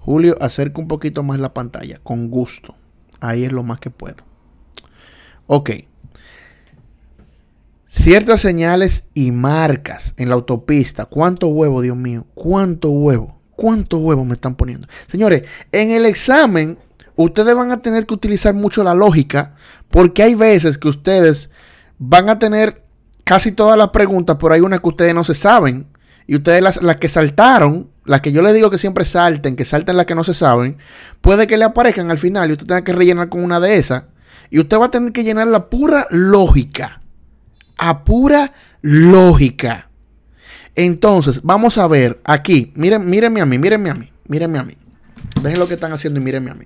Julio, acerca un poquito más la pantalla. Con gusto. Ahí es lo más que puedo. Ok. Ciertas señales y marcas en la autopista. ¿Cuánto huevo, Dios mío? ¿Cuánto huevo? ¿Cuánto huevo me están poniendo? Señores, en el examen ustedes van a tener que utilizar mucho la lógica porque hay veces que ustedes van a tener casi todas las preguntas, pero hay una que ustedes no se saben. Y ustedes las, que saltaron, las que yo les digo que siempre salten, que salten las que no se saben, puede que le aparezcan al final y usted tenga que rellenar con una de esas. Y usted va a tener que llenar la pura lógica. A pura lógica. Entonces, vamos a ver aquí. Miren, mírenme a mí, mírenme a mí, mírenme a mí. Dejen lo que están haciendo y mírenme a mí.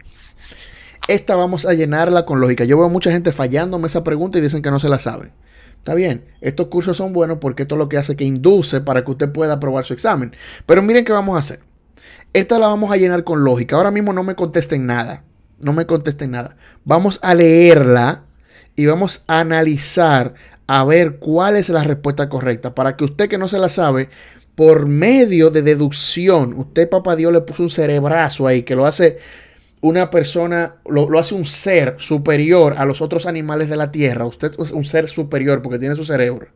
Esta vamos a llenarla con lógica. Yo veo mucha gente fallándome esa pregunta y dicen que no se la saben. Está bien, estos cursos son buenos porque esto es lo que hace que induce para que usted pueda aprobar su examen. Pero miren qué vamos a hacer. Esta la vamos a llenar con lógica. Ahora mismo no me contesten nada. No me contesten nada. Vamos a leerla y vamos a analizar a ver cuál es la respuesta correcta para que usted que no se la sabe, por medio de deducción, usted papá Dios le puso un cerebrazo ahí que lo hace una persona, lo, hace un ser superior a los otros animales de la Tierra. Usted es un ser superior porque tiene su cerebro.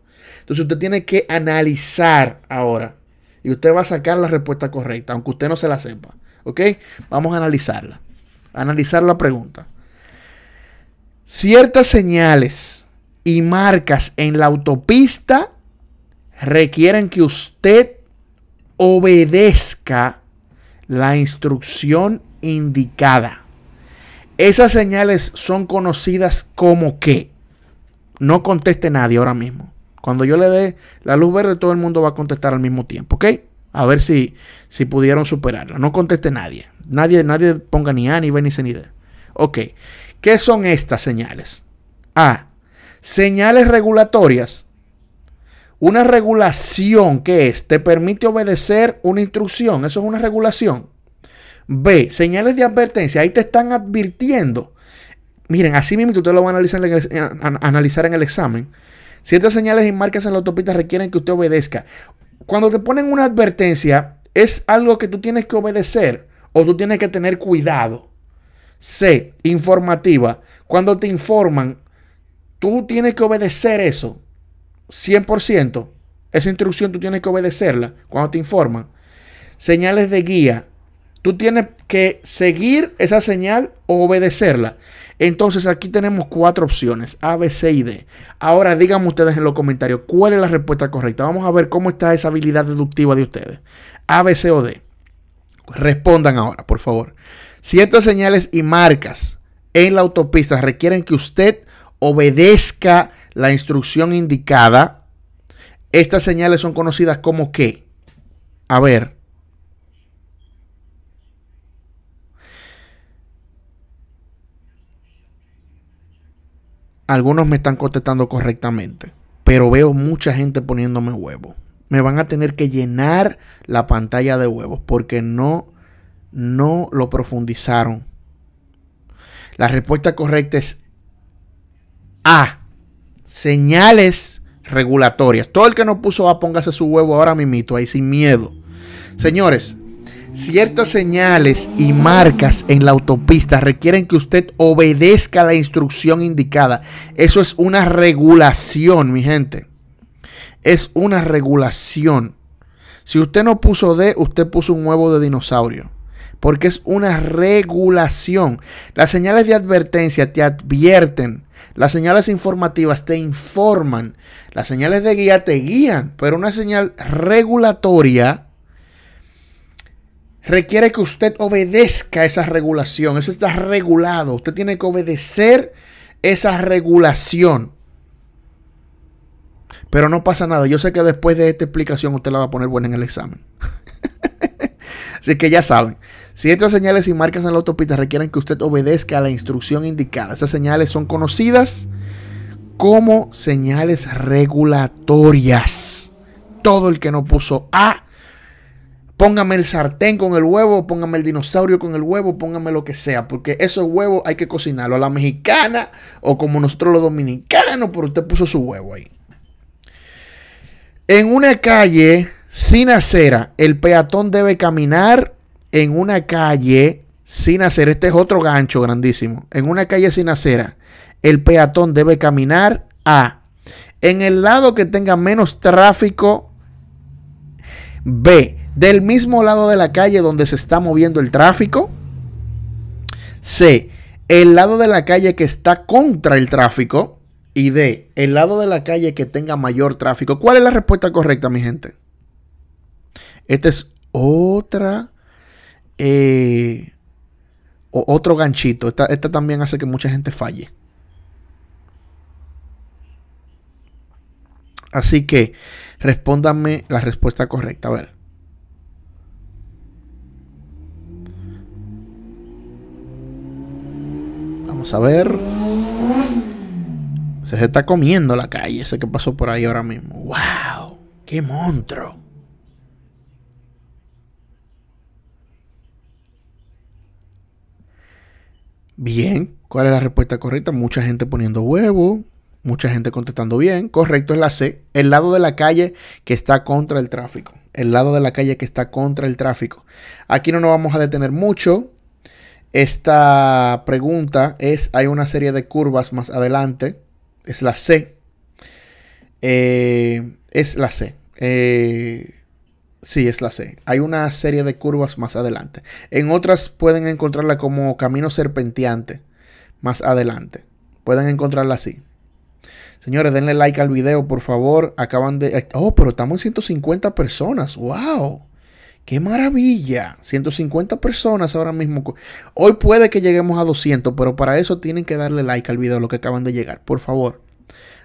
Entonces usted tiene que analizar ahora. Y usted va a sacar la respuesta correcta, aunque usted no se la sepa. ¿Ok? Vamos a analizarla. Analizar la pregunta. Ciertas señales y marcas en la autopista requieren que usted obedezca la instrucción indicada. Esas señales son conocidas como que. No conteste nadie ahora mismo. Cuando yo le dé la luz verde, todo el mundo va a contestar al mismo tiempo, ¿ok? A ver si, si pudieron superarla. No conteste nadie. Nadie, nadie ponga ni A, ni B, ni C, ni Ok. ¿Qué son estas señales? A. Señales regulatorias. Una regulación que es, te permite obedecer una instrucción. Eso es una regulación. B, señales de advertencia. Ahí te están advirtiendo. Miren, así mismo te lo va a analizar el, a analizar en el examen. Ciertas señales y marcas en la autopista requieren que usted obedezca. Cuando te ponen una advertencia, es algo que tú tienes que obedecer o tú tienes que tener cuidado. C, informativa. Cuando te informan, tú tienes que obedecer eso. 100%. Esa instrucción tú tienes que obedecerla cuando te informan. Señales de guía. Tú tienes que seguir esa señal o obedecerla. Entonces aquí tenemos cuatro opciones, A, B, C y D. Ahora díganme ustedes en los comentarios cuál es la respuesta correcta. Vamos a ver cómo está esa habilidad deductiva de ustedes. A, B, C o D. Respondan ahora, por favor. Ciertas señales y marcas en la autopista requieren que usted obedezca la instrucción indicada. Estas señales son conocidas como qué. A ver, Algunos me están contestando correctamente, pero veo mucha gente poniéndome huevos. Me van a tener que llenar la pantalla de huevos porque no, no lo profundizaron. La respuesta correcta es A. Señales regulatorias. Todo el que no puso A, póngase su huevo ahora mismito, ahí sin miedo. Señores, Ciertas señales y marcas en la autopista requieren que usted obedezca la instrucción indicada. Eso es una regulación, mi gente. Es una regulación. Si usted no puso D, usted puso un huevo de dinosaurio. Porque es una regulación. Las señales de advertencia te advierten. Las señales informativas te informan. Las señales de guía te guían. Pero una señal regulatoria requiere que usted obedezca esa regulación. Eso está regulado. Usted tiene que obedecer esa regulación. Pero no pasa nada. Yo sé que después de esta explicación usted la va a poner buena en el examen. Así que ya saben. Si estas señales y marcas en la autopista requieren que usted obedezca a la instrucción indicada, esas señales son conocidas como señales regulatorias. Todo el que no puso A Póngame el sartén con el huevo, póngame el dinosaurio con el huevo, póngame lo que sea, porque esos huevos hay que cocinarlo a la mexicana o como nosotros los dominicanos, pero usted puso su huevo ahí. En una calle sin acera, el peatón debe caminar en una calle sin acera. Este es otro gancho grandísimo. En una calle sin acera, el peatón debe caminar a en el lado que tenga menos tráfico. B del mismo lado de la calle donde se está moviendo el tráfico. C, el lado de la calle que está contra el tráfico. Y D, el lado de la calle que tenga mayor tráfico. ¿Cuál es la respuesta correcta, mi gente? Este es otra... Eh, otro ganchito. Esta, también hace que mucha gente falle. Así que respóndanme la respuesta correcta. A ver. a ver. Se, se está comiendo la calle, ese que pasó por ahí ahora mismo. ¡Wow! ¡Qué monstruo! Bien, ¿cuál es la respuesta correcta? Mucha gente poniendo huevo, mucha gente contestando bien. Correcto es la C, el lado de la calle que está contra el tráfico. El lado de la calle que está contra el tráfico. Aquí no nos vamos a detener mucho. Esta pregunta es, hay una serie de curvas más adelante, es la C. Eh, es la C. Eh, sí, es la C. Hay una serie de curvas más adelante. En otras pueden encontrarla como camino serpenteante más adelante. Pueden encontrarla así. Señores, denle like al video, por favor. Acaban de... Eh, oh, pero estamos en 150 personas. ¡Wow! ¡Qué maravilla! 150 personas ahora mismo. Hoy puede que lleguemos a 200, pero para eso tienen que darle like al video, lo que acaban de llegar, por favor.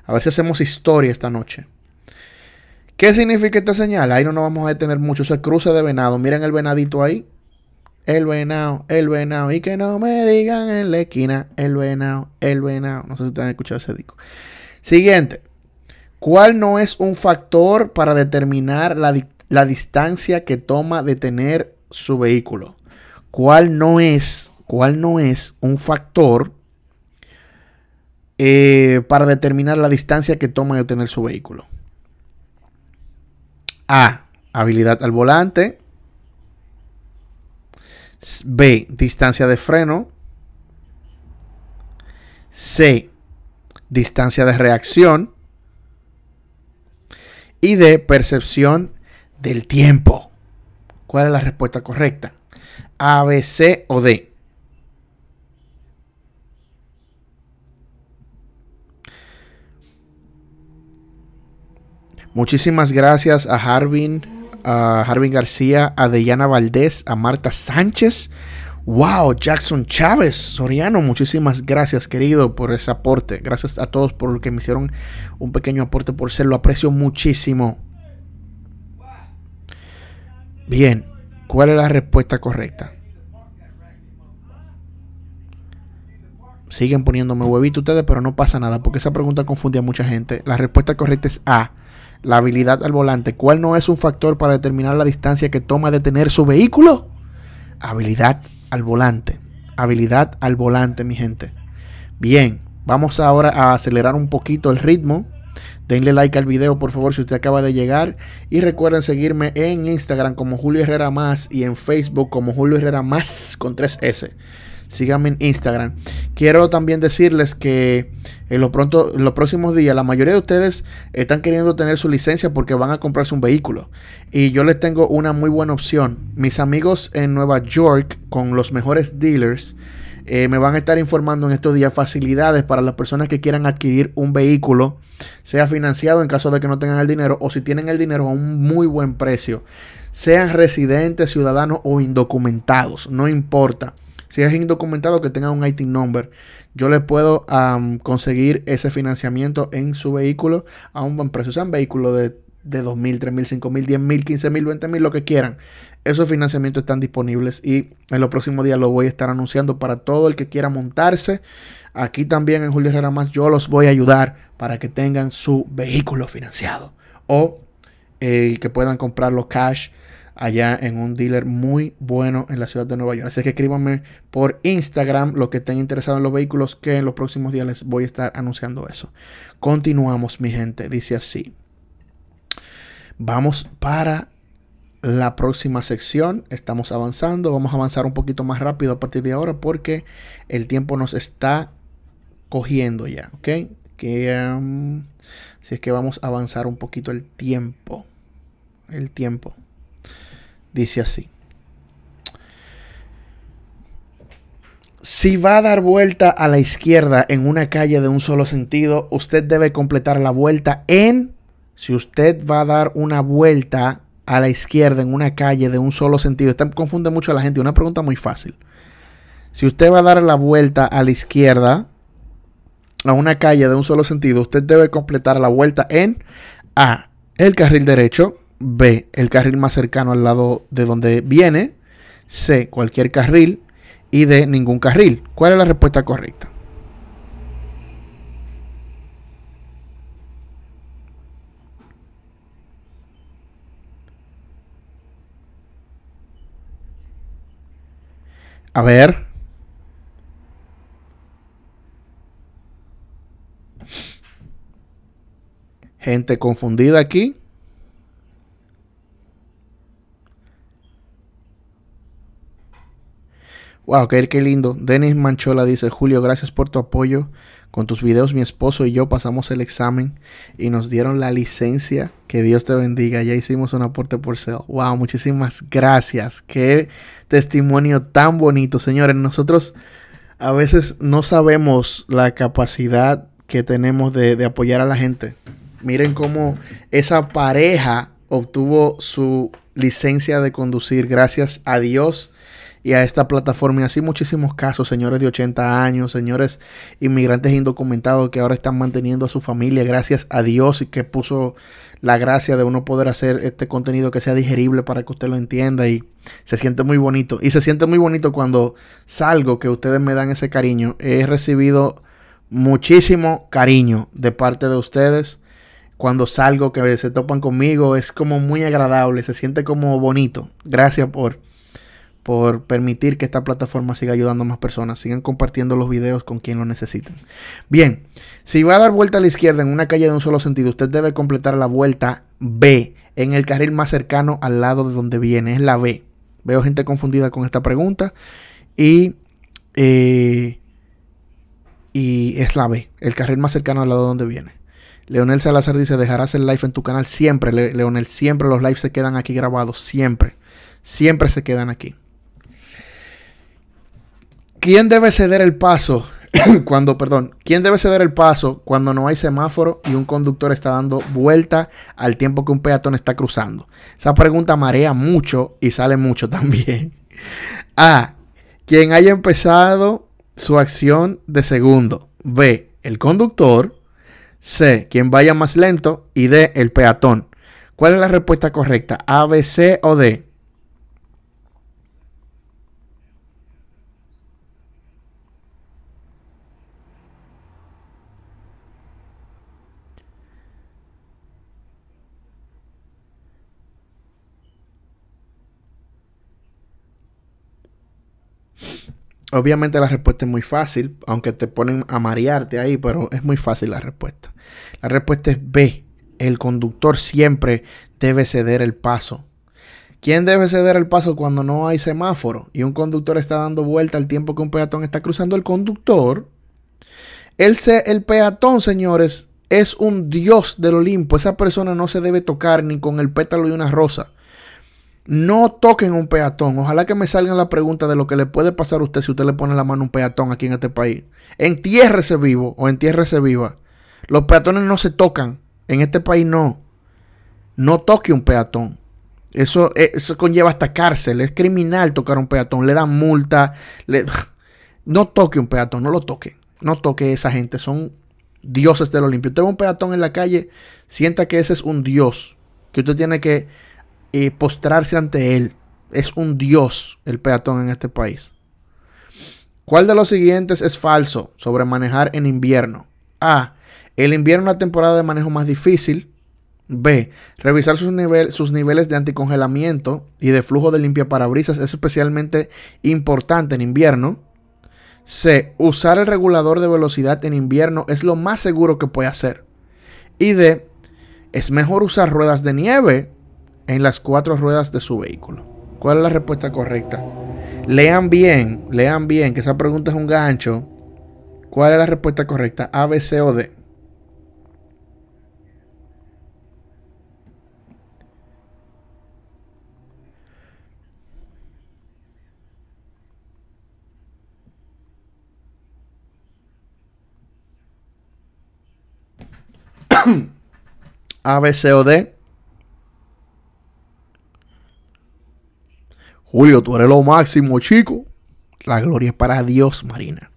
A ver si hacemos historia esta noche. ¿Qué significa esta señal? Ahí no nos vamos a detener mucho. Ese cruce de venado. Miren el venadito ahí. El venado, el venado. Y que no me digan en la esquina. El venado, el venado. No sé si ustedes han escuchado ese disco. Siguiente. ¿Cuál no es un factor para determinar la, la distancia que toma detener su vehículo. ¿Cuál no es, cuál no es un factor eh, para determinar la distancia que toma detener su vehículo? A. Habilidad al volante. B. Distancia de freno. C. Distancia de reacción. Y D. Percepción del tiempo. ¿Cuál es la respuesta correcta? A, B, C o D. Muchísimas gracias a Harvin, a Harvin García, a Deyana Valdés, a Marta Sánchez. Wow, Jackson Chávez, Soriano, muchísimas gracias querido por ese aporte. Gracias a todos por lo que me hicieron un pequeño aporte por ser, lo aprecio muchísimo. Bien, ¿cuál es la respuesta correcta? Siguen poniéndome huevito ustedes, pero no pasa nada, porque esa pregunta confunde a mucha gente. La respuesta correcta es A. La habilidad al volante, ¿cuál no es un factor para determinar la distancia que toma detener su vehículo? Habilidad al volante. Habilidad al volante, mi gente. Bien, vamos ahora a acelerar un poquito el ritmo Denle like al video por favor si usted acaba de llegar y recuerden seguirme en Instagram como Julio Herrera Más y en Facebook como Julio Herrera Más con 3S. Síganme en Instagram. Quiero también decirles que en, lo en los próximos días la mayoría de ustedes están queriendo tener su licencia porque van a comprarse un vehículo. Y yo les tengo una muy buena opción. Mis amigos en Nueva York con los mejores dealers eh, me van a estar informando en estos días facilidades para las personas que quieran adquirir un vehículo, sea financiado en caso de que no tengan el dinero o si tienen el dinero a un muy buen precio, sean residentes, ciudadanos o indocumentados, no importa. Si es indocumentado que tenga un IT number, yo les puedo conseguir ese financiamiento en su vehículo a un buen precio. Sean vehículos de de 2.000, 3.000, 5.000, 10.000, 15.000, 20.000, lo que quieran. Esos financiamientos están disponibles y en los próximos días los voy a estar anunciando para todo el que quiera montarse. Aquí también en Julio Herrera Más yo los voy a ayudar para que tengan su vehículo financiado o eh, que puedan comprarlo cash allá en un dealer muy bueno en la ciudad de Nueva York. Así que escríbanme por Instagram los que estén interesados en los vehículos que en los próximos días les voy a estar anunciando eso. Continuamos mi gente, dice así. Vamos para la próxima sección. Estamos avanzando. Vamos a avanzar un poquito más rápido a partir de ahora porque el tiempo nos está cogiendo ya, ¿ok? Que, um, si es que vamos a avanzar un poquito el tiempo. El tiempo. Dice así. Si va a dar vuelta a la izquierda en una calle de un solo sentido, usted debe completar la vuelta en si usted va a dar una vuelta a la izquierda en una calle de un solo sentido, está, confunde mucho a la gente, una pregunta muy fácil. Si usted va a dar la vuelta a la izquierda a una calle de un solo sentido, usted debe completar la vuelta en A, el carril derecho, B, el carril más cercano al lado de donde viene, C, cualquier carril y D, ningún carril. ¿Cuál es la respuesta correcta? A ver. Gente confundida aquí. Wow, qué, lindo. Denis Manchola dice, Julio, gracias por tu apoyo con tus videos mi esposo y yo pasamos el examen y nos dieron la licencia. Que Dios te bendiga. Ya hicimos un aporte por sale. Wow, muchísimas gracias. Qué testimonio tan bonito, señores. Nosotros a veces no sabemos la capacidad que tenemos de, de apoyar a la gente. Miren cómo esa pareja obtuvo su licencia de conducir gracias a Dios y a esta plataforma y así muchísimos casos, señores de 80 años, señores inmigrantes indocumentados que ahora están manteniendo a su familia gracias a Dios y que puso la gracia de uno poder hacer este contenido que sea digerible para que usted lo entienda y se siente muy bonito. Y se siente muy bonito cuando salgo, que ustedes me dan ese cariño. He recibido muchísimo cariño de parte de ustedes. Cuando salgo, que se topan conmigo, es como muy agradable, se siente como bonito. Gracias por por permitir que esta plataforma siga ayudando a más personas. Sigan compartiendo los videos con quien lo necesiten. Bien, si va a dar vuelta a la izquierda en una calle de un solo sentido, usted debe completar la vuelta B en el carril más cercano al lado de donde viene. Es la B. Veo gente confundida con esta pregunta. Y, eh, y es la B, el carril más cercano al lado de donde viene. Leonel Salazar dice, dejarás el live en tu canal siempre. Leonel, siempre los lives se quedan aquí grabados, siempre. Siempre se quedan aquí. ¿Quién debe ceder el paso cuando, perdón, ¿quién debe ceder el paso cuando no hay semáforo y un conductor está dando vuelta al tiempo que un peatón está cruzando? Esa pregunta marea mucho y sale mucho también. A. Quien haya empezado su acción de segundo. B. El conductor. C. Quien vaya más lento. Y D. El peatón. ¿Cuál es la respuesta correcta? A, B, C o D. Obviamente la respuesta es muy fácil, aunque te ponen a marearte ahí, pero es muy fácil la respuesta. La respuesta es B. El conductor siempre debe ceder el paso. ¿Quién debe ceder el paso cuando no hay semáforo y un conductor está dando vuelta al tiempo que un peatón está cruzando? El conductor. El, el peatón, señores, es un dios del Olimpo. Esa persona no se debe tocar ni con el pétalo de una rosa. No toquen un peatón. Ojalá que me salgan la pregunta de lo que le puede pasar a usted si usted le pone la mano a un peatón aquí en este país. Entiérrese vivo o entiérrese viva. Los peatones no se tocan. En este país no. No toque un peatón. Eso, eh, conlleva hasta cárcel. Es criminal tocar un peatón. Le dan multa. Le... No toque un peatón. No lo toque. No toque esa gente. Son dioses de Olimpio. limpios. Usted ve un peatón en la calle. Sienta que ese es un dios. Que usted tiene que postrarse ante él. Es un dios el peatón en este país. ¿Cuál de los siguientes es falso sobre manejar en invierno? A. El invierno es una temporada de manejo más difícil. B. Revisar sus, niveles de anticongelamiento y de flujo de limpia parabrisas es especialmente importante en invierno. C. Usar el regulador de velocidad en invierno es lo más seguro que puede hacer. Y D. Es mejor usar ruedas de nieve en las cuatro ruedas de su vehículo? ¿Cuál es la respuesta correcta? Lean bien, lean bien, que esa pregunta es un gancho. ¿Cuál es la respuesta correcta? A, B, C o D. A, B, C o D. Julio, tú eres lo máximo, chico. La gloria es para Dios, Marina.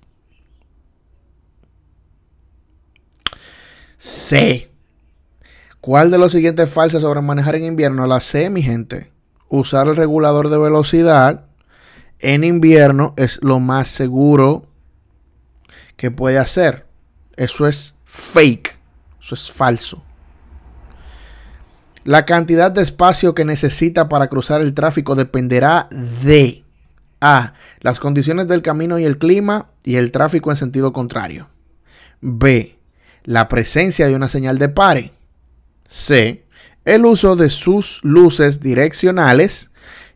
C. ¿Cuál de los siguientes falsas sobre manejar en invierno? La C, mi gente. Usar el regulador de velocidad en invierno es lo más seguro que puede hacer. Eso es fake. Eso es falso. La cantidad de espacio que necesita para cruzar el tráfico dependerá de A. Las condiciones del camino y el clima y el tráfico en sentido contrario. B. La presencia de una señal de pare. C. El uso de sus luces direccionales.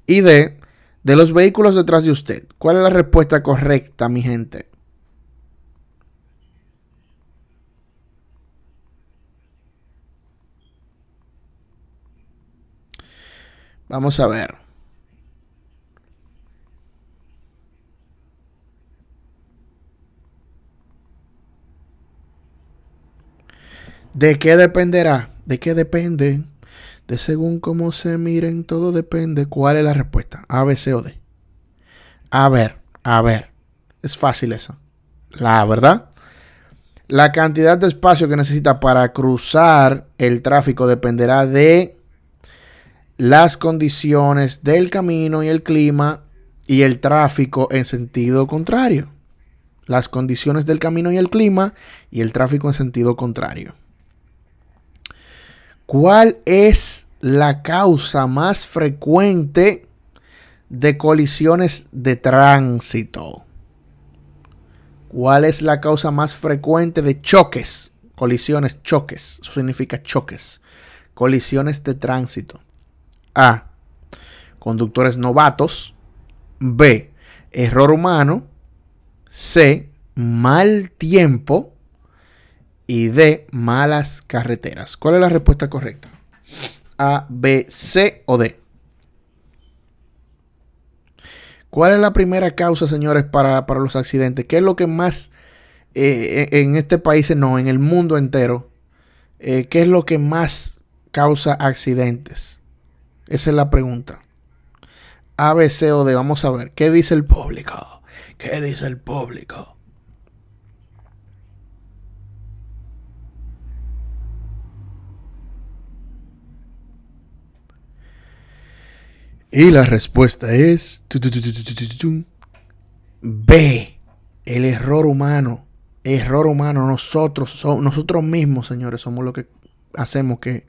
Y D. De los vehículos detrás de usted. ¿Cuál es la respuesta correcta, mi gente? Vamos a ver. ¿De qué dependerá? ¿De qué depende? De según cómo se miren, todo depende. ¿Cuál es la respuesta? A, B, C o D. A ver, a ver. Es fácil eso. La verdad. La cantidad de espacio que necesita para cruzar el tráfico dependerá de las condiciones del camino y el clima y el tráfico en sentido contrario. Las condiciones del camino y el clima y el tráfico en sentido contrario. ¿Cuál es la causa más frecuente de colisiones de tránsito? ¿Cuál es la causa más frecuente de choques? Colisiones, choques. Eso significa choques. Colisiones de tránsito. A. Conductores novatos. B. Error humano. C. Mal tiempo. Y D. Malas carreteras. ¿Cuál es la respuesta correcta? A, B, C o D. ¿Cuál es la primera causa, señores, para, los accidentes? ¿Qué es lo que más eh, e, en este país, no, en el mundo entero, eh, qué es lo que más causa accidentes? Esa es la pregunta. A, B, C o D. Vamos a ver. ¿Qué dice el público? ¿Qué dice el público? Y la respuesta es B. El error humano. Error humano. Nosotros, nosotros mismos, señores, somos lo que hacemos que,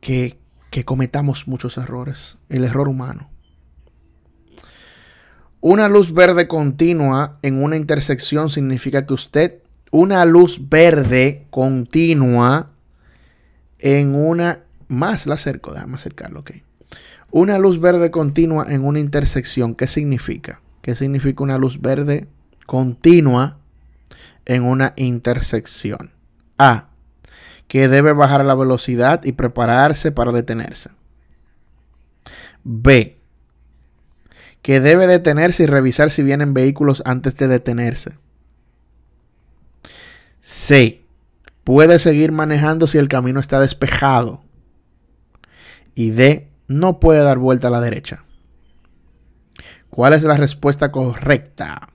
que, que cometamos muchos errores, el error humano. Una luz verde continua en una intersección significa que usted, una luz verde continua en una, más la acerco, déjame acercarlo, ok. Una luz verde continua en una intersección, ¿qué significa? ¿Qué significa una luz verde continua en una intersección? A que debe bajar la velocidad y prepararse para detenerse. B. Que debe detenerse y revisar si vienen vehículos antes de detenerse. C. Puede seguir manejando si el camino está despejado. Y D. No puede dar vuelta a la derecha. ¿Cuál es la respuesta correcta?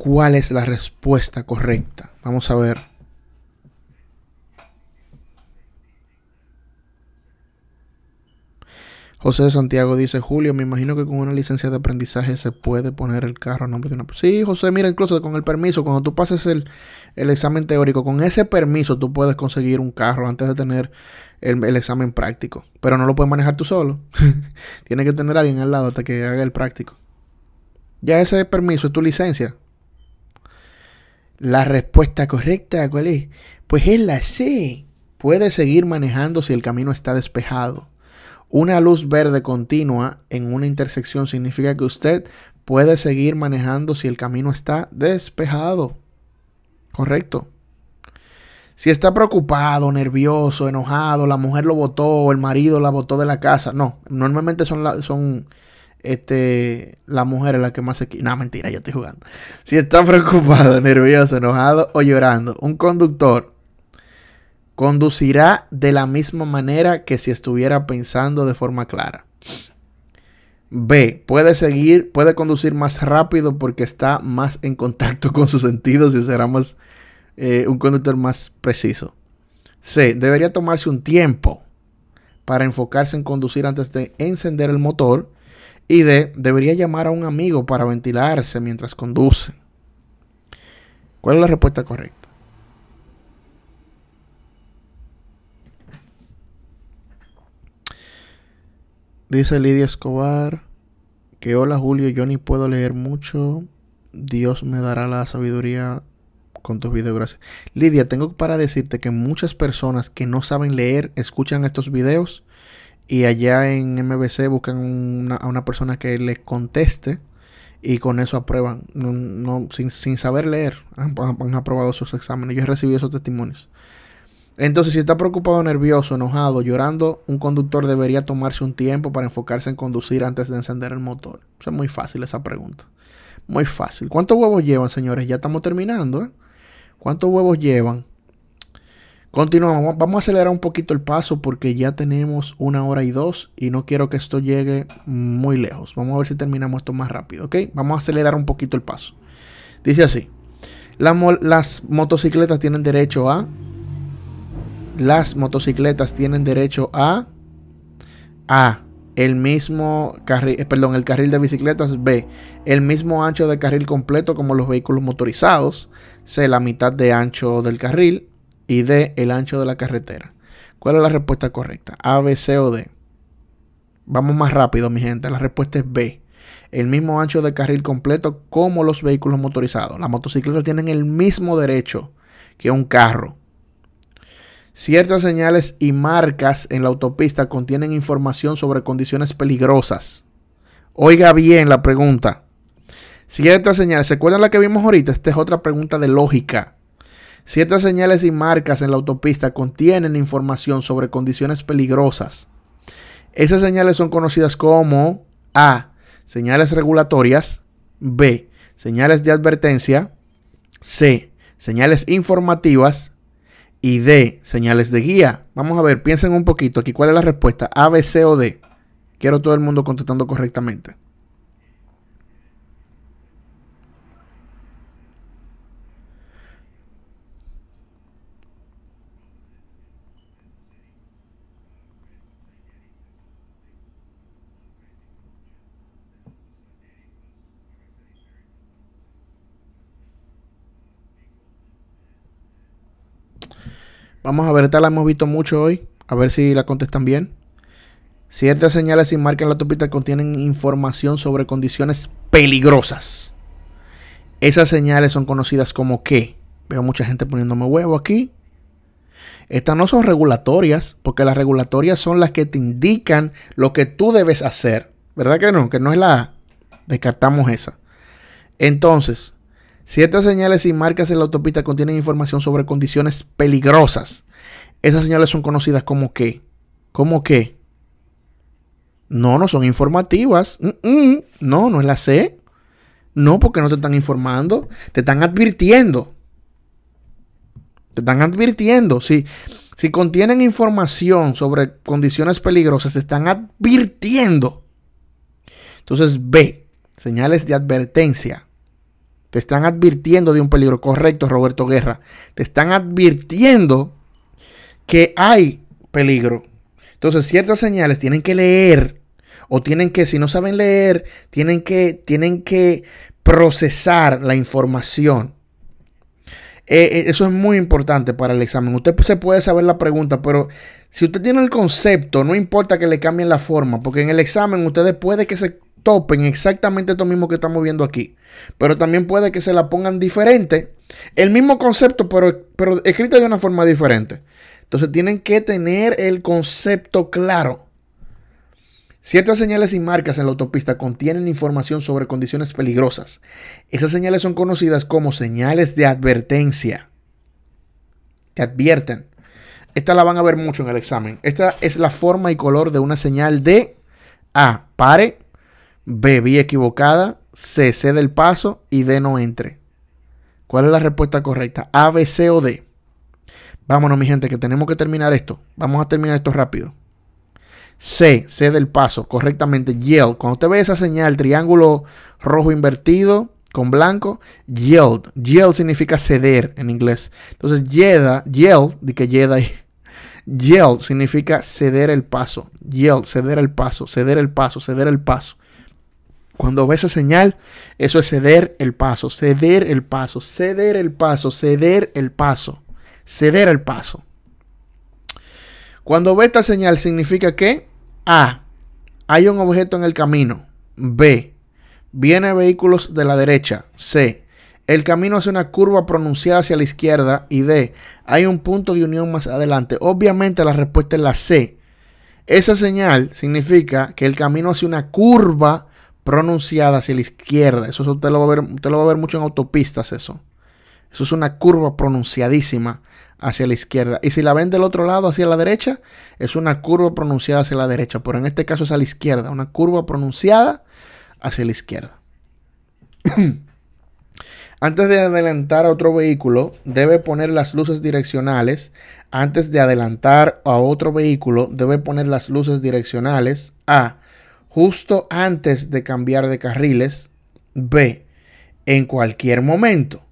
cuál es la respuesta correcta. Vamos a ver. José de Santiago dice, Julio, me imagino que con una licencia de aprendizaje se puede poner el carro a nombre de una persona. Sí, José, mira, incluso con el permiso, cuando tú pases el, el, examen teórico, con ese permiso tú puedes conseguir un carro antes de tener el, el examen práctico. Pero no lo puedes manejar tú solo. Tienes que tener a alguien al lado hasta que haga el práctico. Ya ese permiso es tu licencia. La respuesta correcta, ¿cuál es? Pues es la C. Puede seguir manejando si el camino está despejado. Una luz verde continua en una intersección significa que usted puede seguir manejando si el camino está despejado. Correcto. Si está preocupado, nervioso, enojado, la mujer lo botó, el marido la botó de la casa. No, normalmente son, son este, la mujer es la que más se No, mentira, yo estoy jugando. Si está preocupado, nervioso, enojado o llorando, un conductor conducirá de la misma manera que si estuviera pensando de forma clara. B. Puede seguir, puede conducir más rápido porque está más en contacto con sus sentidos y será más eh, un conductor más preciso. C. Debería tomarse un tiempo para enfocarse en conducir antes de encender el motor y de Debería llamar a un amigo para ventilarse mientras conduce. ¿Cuál es la respuesta correcta? Dice Lidia Escobar que hola Julio, yo ni puedo leer mucho. Dios me dará la sabiduría con tus videos, gracias. Lidia, tengo para decirte que muchas personas que no saben leer escuchan estos videos y allá en MBC buscan a una persona que les conteste y con eso aprueban, sin, saber leer, han, aprobado sus exámenes. Yo he recibido esos testimonios. Entonces, si está preocupado, nervioso, enojado, llorando, un conductor debería tomarse un tiempo para enfocarse en conducir antes de encender el motor. Es muy fácil esa pregunta. Muy fácil. ¿Cuántos huevos llevan, señores? Ya estamos terminando. ¿eh? ¿Cuántos huevos llevan? Continuamos, vamos a acelerar un poquito el paso porque ya tenemos una hora y dos y no quiero que esto llegue muy lejos. Vamos a ver si terminamos esto más rápido, ¿ok? Vamos a acelerar un poquito el paso. Dice así, las, motocicletas tienen derecho a... Las motocicletas tienen derecho a... A. El mismo carril, eh, perdón, el carril de bicicletas. B. El mismo ancho de carril completo como los vehículos motorizados. C. La mitad de ancho del carril y D, el ancho de la carretera. ¿Cuál es la respuesta correcta? A, B, C o D. Vamos más rápido, mi gente. La respuesta es B. El mismo ancho de carril completo como los vehículos motorizados. Las motocicletas tienen el mismo derecho que un carro. Ciertas señales y marcas en la autopista contienen información sobre condiciones peligrosas. Oiga bien la pregunta. Ciertas señales. ¿Se acuerdan la que vimos ahorita? Esta es otra pregunta de lógica. Ciertas señales y marcas en la autopista contienen información sobre condiciones peligrosas. Esas señales son conocidas como A. Señales regulatorias. B. Señales de advertencia. C. Señales informativas. Y D. Señales de guía. Vamos a ver, piensen un poquito aquí. ¿Cuál es la respuesta? A, B, C o D. Quiero todo el mundo contestando correctamente. Vamos a ver, esta la hemos visto mucho hoy. A ver si la contestan bien. Ciertas señales sin marca en la topita contienen información sobre condiciones peligrosas. Esas señales son conocidas como qué. Veo mucha gente poniéndome huevo aquí. Estas no son regulatorias, porque las regulatorias son las que te indican lo que tú debes hacer. ¿Verdad que no? Que no es la... Descartamos esa. Entonces, Ciertas señales y marcas en la autopista contienen información sobre condiciones peligrosas. Esas señales son conocidas como qué. ¿Cómo qué? No, no son informativas. No, no es la C. No, porque no te están informando. Te están advirtiendo. Te están advirtiendo. Si, si contienen información sobre condiciones peligrosas, te están advirtiendo. Entonces, B. Señales de advertencia. Te están advirtiendo de un peligro. Correcto, Roberto Guerra. Te están advirtiendo que hay peligro. Entonces, ciertas señales tienen que leer. O tienen que, si no saben leer, tienen que, tienen que procesar la información. Eh, eh, eso es muy importante para el examen. Usted se puede saber la pregunta, pero si usted tiene el concepto, no importa que le cambien la forma, porque en el examen ustedes puede que se topen exactamente esto mismo que estamos viendo aquí. Pero también puede que se la pongan diferente. El mismo concepto, pero, pero escrita de una forma diferente. Entonces tienen que tener el concepto claro. Ciertas señales y marcas en la autopista contienen información sobre condiciones peligrosas. Esas señales son conocidas como señales de advertencia. Te advierten. Esta la van a ver mucho en el examen. Esta es la forma y color de una señal de A. Pare. B, vía equivocada, C, cede el paso y D, no entre. ¿Cuál es la respuesta correcta? A, B, C o D. Vámonos, mi gente, que tenemos que terminar esto. Vamos a terminar esto rápido. C, cede el paso, correctamente. Yield. Cuando usted ve esa señal, triángulo rojo invertido con blanco, yield. Yield significa ceder en inglés. Entonces, yeda, yield, di que yeda ahí. Yield significa ceder el paso. Yield, ceder el paso, ceder el paso, ceder el paso. Cuando ve esa señal, eso es ceder el paso, ceder el paso, ceder el paso, ceder el paso, ceder el paso. Cuando ve esta señal significa que A, hay un objeto en el camino. B, viene vehículos de la derecha. C, el camino hace una curva pronunciada hacia la izquierda. Y D, hay un punto de unión más adelante. Obviamente la respuesta es la C. Esa señal significa que el camino hace una curva pronunciada hacia la izquierda. Eso, te lo va a ver, lo va a ver mucho en autopistas, eso. Eso es una curva pronunciadísima hacia la izquierda. Y si la ven del otro lado, hacia la derecha, es una curva pronunciada hacia la derecha. Pero en este caso es a la izquierda. Una curva pronunciada hacia la izquierda. antes de adelantar a otro vehículo, debe poner las luces direccionales. Antes de adelantar a otro vehículo, debe poner las luces direccionales a justo antes de cambiar de carriles. B. En cualquier momento.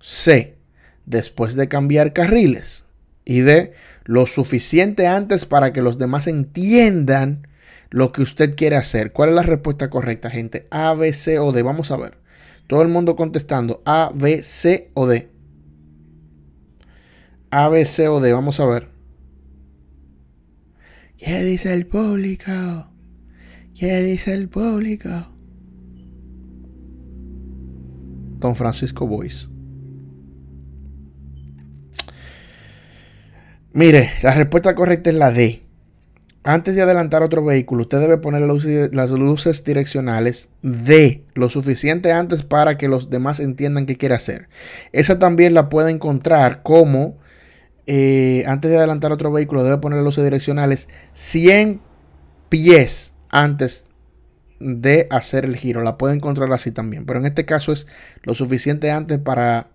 C. Después de cambiar carriles. Y D. Lo suficiente antes para que los demás entiendan lo que usted quiere hacer. ¿Cuál es la respuesta correcta, gente? A, B, C o D. Vamos a ver. Todo el mundo contestando. A, B, C o D. A, B, C o D. Vamos a ver. ¿Qué dice el público? ¿Qué dice el público? Don Francisco Boyce. Mire, la respuesta correcta es la D. Antes de adelantar otro vehículo, usted debe poner las luces direccionales D lo suficiente antes para que los demás entiendan qué quiere hacer. Esa también la puede encontrar como eh, antes de adelantar otro vehículo, debe poner las luces direccionales 100 pies antes de hacer el giro. La puede encontrar así también. Pero en este caso es lo suficiente antes para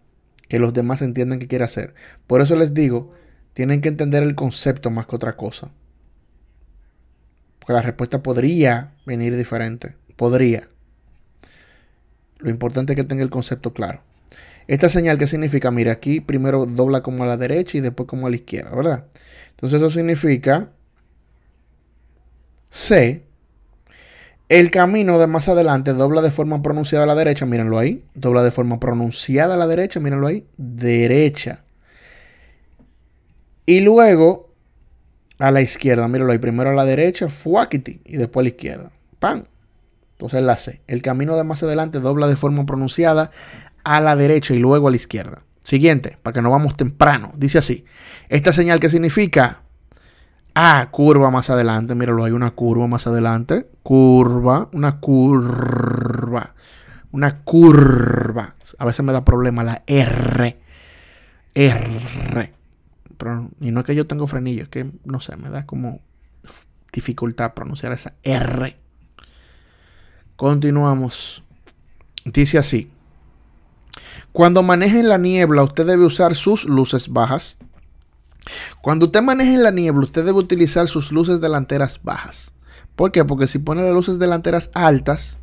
que los demás entiendan qué quiere hacer. Por eso les digo, tienen que entender el concepto más que otra cosa. Porque la respuesta podría venir diferente. Podría. Lo importante es que tenga el concepto claro. Esta señal, ¿qué significa? Mira, aquí primero dobla como a la derecha y después como a la izquierda, ¿verdad? Entonces eso significa C el camino de más adelante dobla de forma pronunciada a la derecha, mírenlo ahí. Dobla de forma pronunciada a la derecha, mírenlo ahí. Derecha. Y luego a la izquierda, mírenlo ahí. Primero a la derecha, fuakiti. Y después a la izquierda. Pan. Entonces la C. El camino de más adelante dobla de forma pronunciada a la derecha y luego a la izquierda. Siguiente, para que no vamos temprano. Dice así. Esta señal que significa Ah, curva más adelante. Míralo, hay una curva más adelante. Curva, una curva. Una curva. A veces me da problema la R. R. y no es que yo tengo frenillo, es que no sé, me da como dificultad pronunciar esa R. Continuamos. Dice así. Cuando en la niebla, usted debe usar sus luces bajas cuando usted maneje en la niebla, usted debe utilizar sus luces delanteras bajas. ¿Por qué? Porque si pone las luces delanteras altas,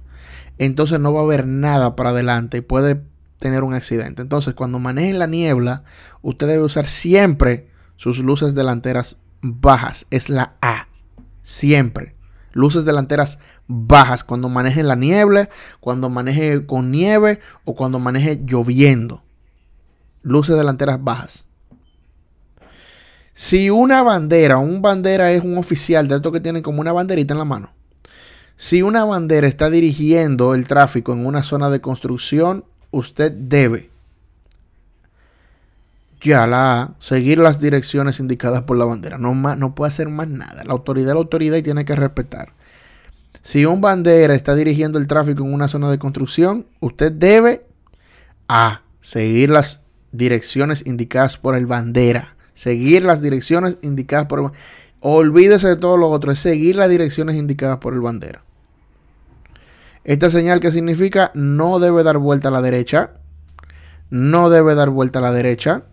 entonces no va a haber nada para adelante y puede tener un accidente. Entonces, cuando maneje en la niebla, usted debe usar siempre sus luces delanteras bajas. Es la A. Siempre. Luces delanteras bajas cuando maneje en la niebla, cuando maneje con nieve o cuando maneje lloviendo. Luces delanteras bajas. Si una bandera, un bandera es un oficial de que tiene como una banderita en la mano. Si una bandera está dirigiendo el tráfico en una zona de construcción, usted debe ya la seguir las direcciones indicadas por la bandera. No, más, no puede hacer más nada. La autoridad es la autoridad y tiene que respetar. Si un bandera está dirigiendo el tráfico en una zona de construcción, usted debe a seguir las direcciones indicadas por el bandera. Seguir las direcciones indicadas por el bandero. Olvídese de todo lo otro, es seguir las direcciones indicadas por el bandero. Esta señal que significa no debe dar vuelta a la derecha. No debe dar vuelta a la derecha.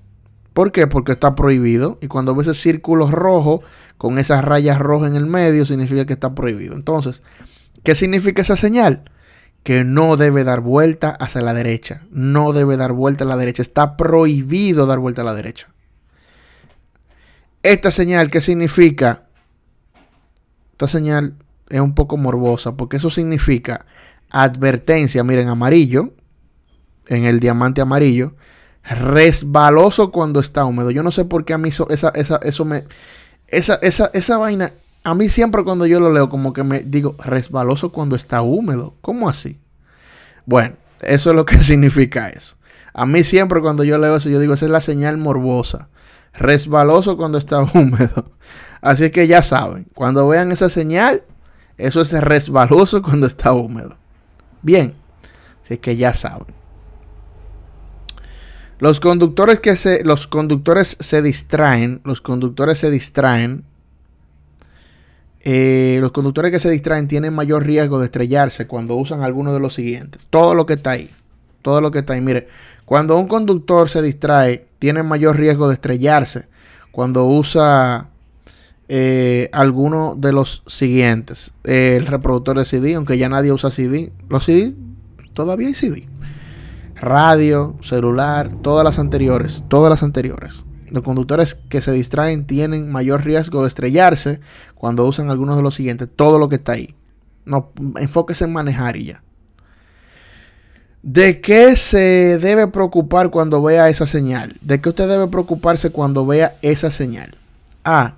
¿Por qué? Porque está prohibido. Y cuando ves ese círculo rojo con esas rayas rojas en el medio, significa que está prohibido. Entonces, ¿qué significa esa señal? Que no debe dar vuelta hacia la derecha. No debe dar vuelta a la derecha. Está prohibido dar vuelta a la derecha. Esta señal, ¿qué significa? Esta señal es un poco morbosa porque eso significa advertencia, miren, amarillo, en el diamante amarillo, resbaloso cuando está húmedo. Yo no sé por qué a mí eso, esa, esa, eso me... Esa, esa, esa vaina, a mí siempre cuando yo lo leo como que me digo resbaloso cuando está húmedo. ¿Cómo así? Bueno, eso es lo que significa eso. A mí siempre cuando yo leo eso, yo digo, esa es la señal morbosa resbaloso cuando está húmedo. Así que ya saben, cuando vean esa señal, eso es resbaloso cuando está húmedo. Bien, así que ya saben. Los conductores que se, los conductores se distraen, los conductores se distraen. Eh, los conductores que se distraen tienen mayor riesgo de estrellarse cuando usan alguno de los siguientes. Todo lo que está ahí, todo lo que está ahí. Mire, cuando un conductor se distrae, tiene mayor riesgo de estrellarse cuando usa eh, alguno de los siguientes. el reproductor de CD, aunque ya nadie usa CD. Los CD, todavía hay CD. Radio, celular, todas las anteriores, todas las anteriores. Los conductores que se distraen tienen mayor riesgo de estrellarse cuando usan algunos de los siguientes. Todo lo que está ahí. No, enfóquese en manejar y ya. ¿De qué se debe preocupar cuando vea esa señal? ¿De qué usted debe preocuparse cuando vea esa señal? A.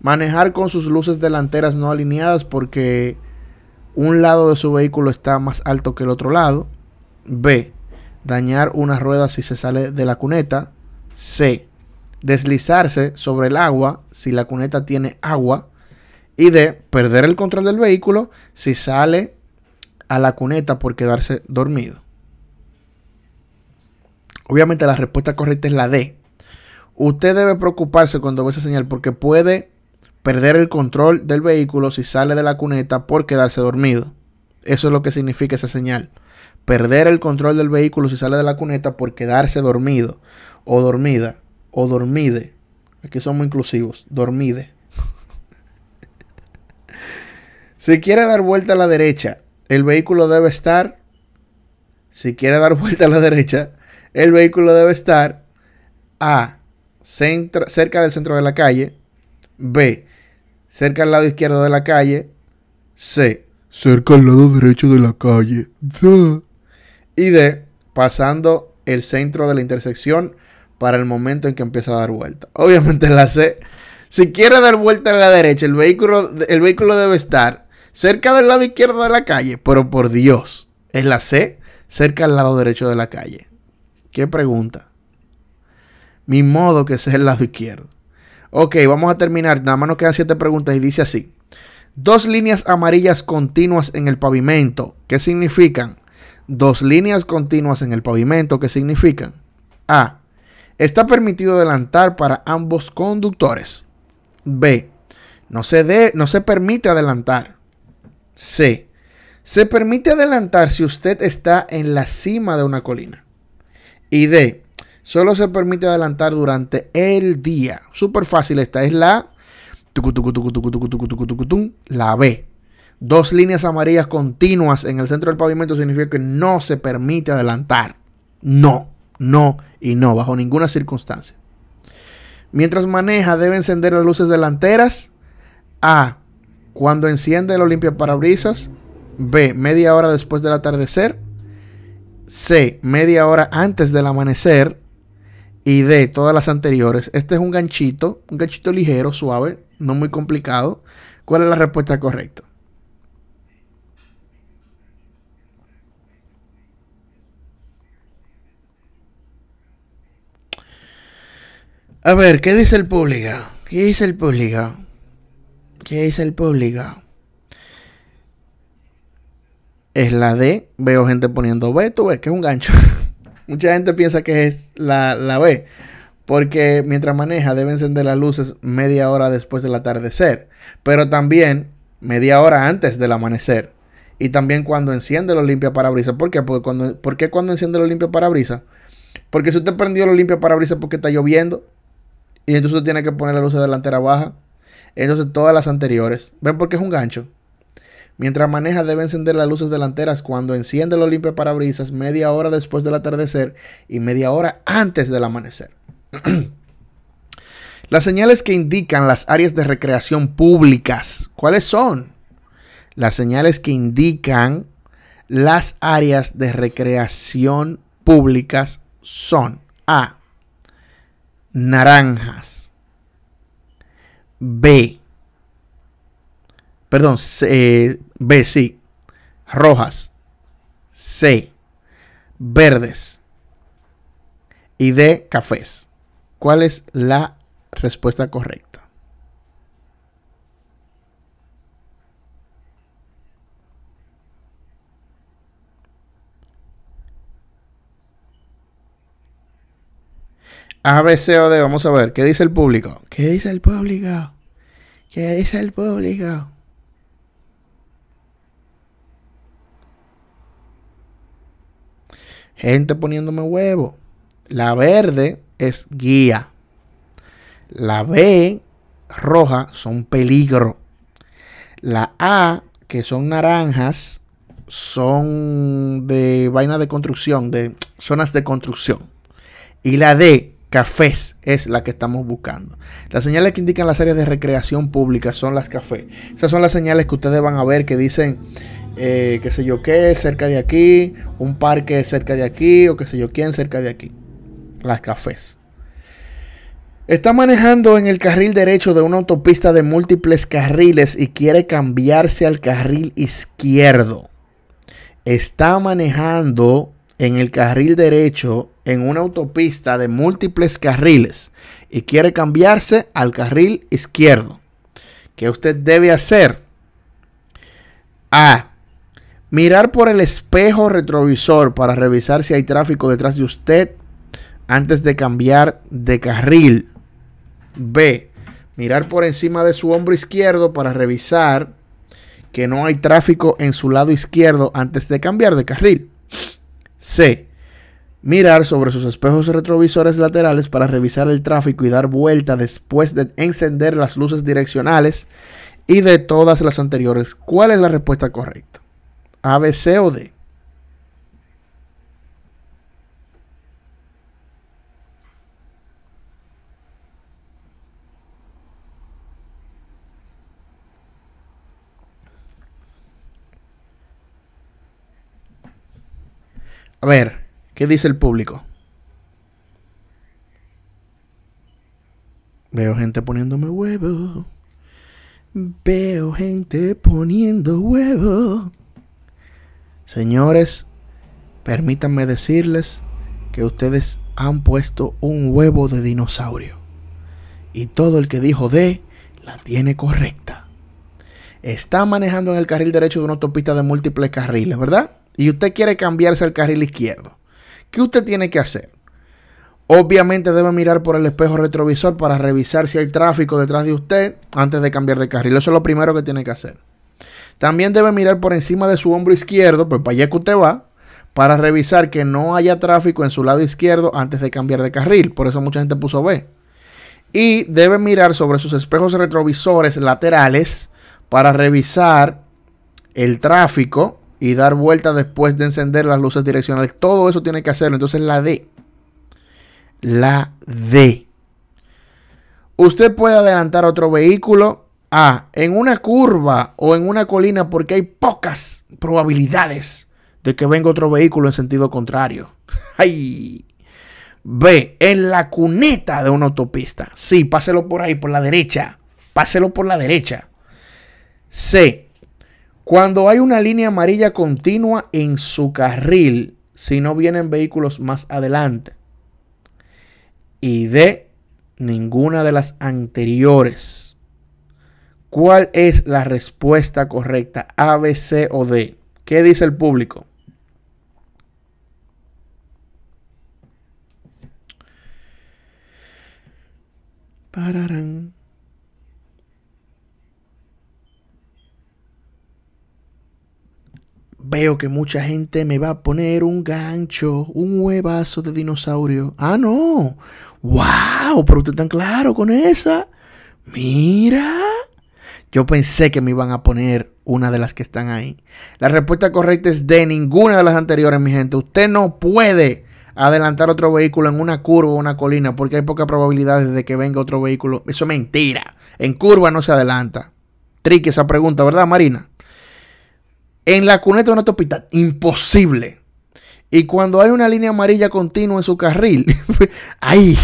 Manejar con sus luces delanteras no alineadas porque un lado de su vehículo está más alto que el otro lado. B. Dañar una rueda si se sale de la cuneta. C. Deslizarse sobre el agua si la cuneta tiene agua. Y D. Perder el control del vehículo si sale a la cuneta por quedarse dormido. Obviamente la respuesta correcta es la D. Usted debe preocuparse cuando ve esa señal porque puede perder el control del vehículo si sale de la cuneta por quedarse dormido. Eso es lo que significa esa señal. Perder el control del vehículo si sale de la cuneta por quedarse dormido o dormida o dormide. Aquí somos inclusivos, dormide. si quiere dar vuelta a la derecha, el vehículo debe estar... Si quiere dar vuelta a la derecha, el vehículo debe estar A, cerca del centro de la calle, B, cerca al lado izquierdo de la calle, C, cerca al lado derecho de la calle, D, y D, pasando el centro de la intersección para el momento en que empieza a dar vuelta. Obviamente la C, si quiere dar vuelta a la derecha, el vehículo, el vehículo debe estar cerca del lado izquierdo de la calle, pero por Dios, es la C, cerca al lado derecho de la calle. ¿Qué pregunta? Mi modo que es el lado izquierdo. Ok, vamos a terminar. Nada más nos quedan siete preguntas y dice así. Dos líneas amarillas continuas en el pavimento. ¿Qué significan? Dos líneas continuas en el pavimento. ¿Qué significan? A. Está permitido adelantar para ambos conductores. B. No se, no se permite adelantar. C. Se permite adelantar si usted está en la cima de una colina. Y D, solo se permite adelantar durante el día. Súper fácil esta, es la... La B. Dos líneas amarillas continuas en el centro del pavimento significa que no se permite adelantar. No, no y no, bajo ninguna circunstancia. Mientras maneja, debe encender las luces delanteras. A. Cuando enciende el Olimpia parabrisas. B. Media hora después del atardecer. C, media hora antes del amanecer. Y D, todas las anteriores. Este es un ganchito, un ganchito ligero, suave, no muy complicado. ¿Cuál es la respuesta correcta? A ver, ¿qué dice el público? ¿Qué dice el público? ¿Qué dice el público? es la D. Veo gente poniendo B, tú ves que es un gancho. Mucha gente piensa que es la, B. Porque mientras maneja debe encender las luces media hora después del atardecer. Pero también media hora antes del amanecer. Y también cuando enciende los limpia parabrisas. ¿Por qué? Porque cuando, ¿Por qué cuando enciende los limpia brisa? Porque si usted prendió los limpia parabrisas porque está lloviendo. Y entonces usted tiene que poner la luz delantera baja. Entonces todas las anteriores. ¿Ven por qué es un gancho? Mientras maneja debe encender las luces delanteras cuando enciende los limpia parabrisas media hora después del atardecer y media hora antes del amanecer. las señales que indican las áreas de recreación públicas, ¿cuáles son? Las señales que indican las áreas de recreación públicas son A. Naranjas. B perdón, eh, B, sí, rojas, C, verdes y D, cafés. ¿Cuál es la respuesta correcta? A, B, C o D. Vamos a ver. ¿Qué dice el público? ¿Qué dice el público? ¿Qué dice el público? gente poniéndome huevo. La verde es guía. La B roja son peligro. La A, que son naranjas, son de vaina de construcción, de zonas de construcción. Y la D, cafés, es la que estamos buscando. Las señales que indican las áreas de recreación pública son las cafés. Esas son las señales que ustedes van a ver que dicen eh, qué sé yo qué, cerca de aquí, un parque cerca de aquí, o qué sé yo quién cerca de aquí. Las cafés. Está manejando en el carril derecho de una autopista de múltiples carriles y quiere cambiarse al carril izquierdo. Está manejando en el carril derecho en una autopista de múltiples carriles y quiere cambiarse al carril izquierdo. ¿Qué usted debe hacer? A. Mirar por el espejo retrovisor para revisar si hay tráfico detrás de usted antes de cambiar de carril. B. Mirar por encima de su hombro izquierdo para revisar que no hay tráfico en su lado izquierdo antes de cambiar de carril. C. Mirar sobre sus espejos retrovisores laterales para revisar el tráfico y dar vuelta después de encender las luces direccionales y de todas las anteriores. ¿Cuál es la respuesta correcta? A, B, C o D. A ver, ¿qué dice el público? Veo gente poniéndome huevo. Veo gente poniendo huevo. Señores, permítanme decirles que ustedes han puesto un huevo de dinosaurio. Y todo el que dijo D la tiene correcta. Está manejando en el carril derecho de una autopista de múltiples carriles, ¿verdad? Y usted quiere cambiarse al carril izquierdo. ¿Qué usted tiene que hacer? Obviamente debe mirar por el espejo retrovisor para revisar si hay tráfico detrás de usted antes de cambiar de carril. Eso es lo primero que tiene que hacer. También debe mirar por encima de su hombro izquierdo, pues para allá que usted va, para revisar que no haya tráfico en su lado izquierdo antes de cambiar de carril. Por eso mucha gente puso B. Y debe mirar sobre sus espejos retrovisores laterales para revisar el tráfico y dar vuelta después de encender las luces direccionales. Todo eso tiene que hacerlo. Entonces la D. La D. Usted puede adelantar otro vehículo a en una curva o en una colina porque hay pocas probabilidades de que venga otro vehículo en sentido contrario. ¡Ay! B, en la cuneta de una autopista. Sí, páselo por ahí, por la derecha. Páselo por la derecha. C, cuando hay una línea amarilla continua en su carril, si no vienen vehículos más adelante. Y D, ninguna de las anteriores. ¿Cuál es la respuesta correcta? A, B, C o D. ¿Qué dice el público? Pararán. Veo que mucha gente me va a poner un gancho, un huevazo de dinosaurio. Ah, no. ¡Wow! Pero usted tan claro con esa. Mira. Yo pensé que me iban a poner una de las que están ahí. La respuesta correcta es de ninguna de las anteriores, mi gente. Usted no puede adelantar otro vehículo en una curva o una colina porque hay poca probabilidad de que venga otro vehículo. Eso es mentira. En curva no se adelanta. Trique esa pregunta, ¿verdad, Marina? En la cuneta de una hospital. imposible. Y cuando hay una línea amarilla continua en su carril, ay,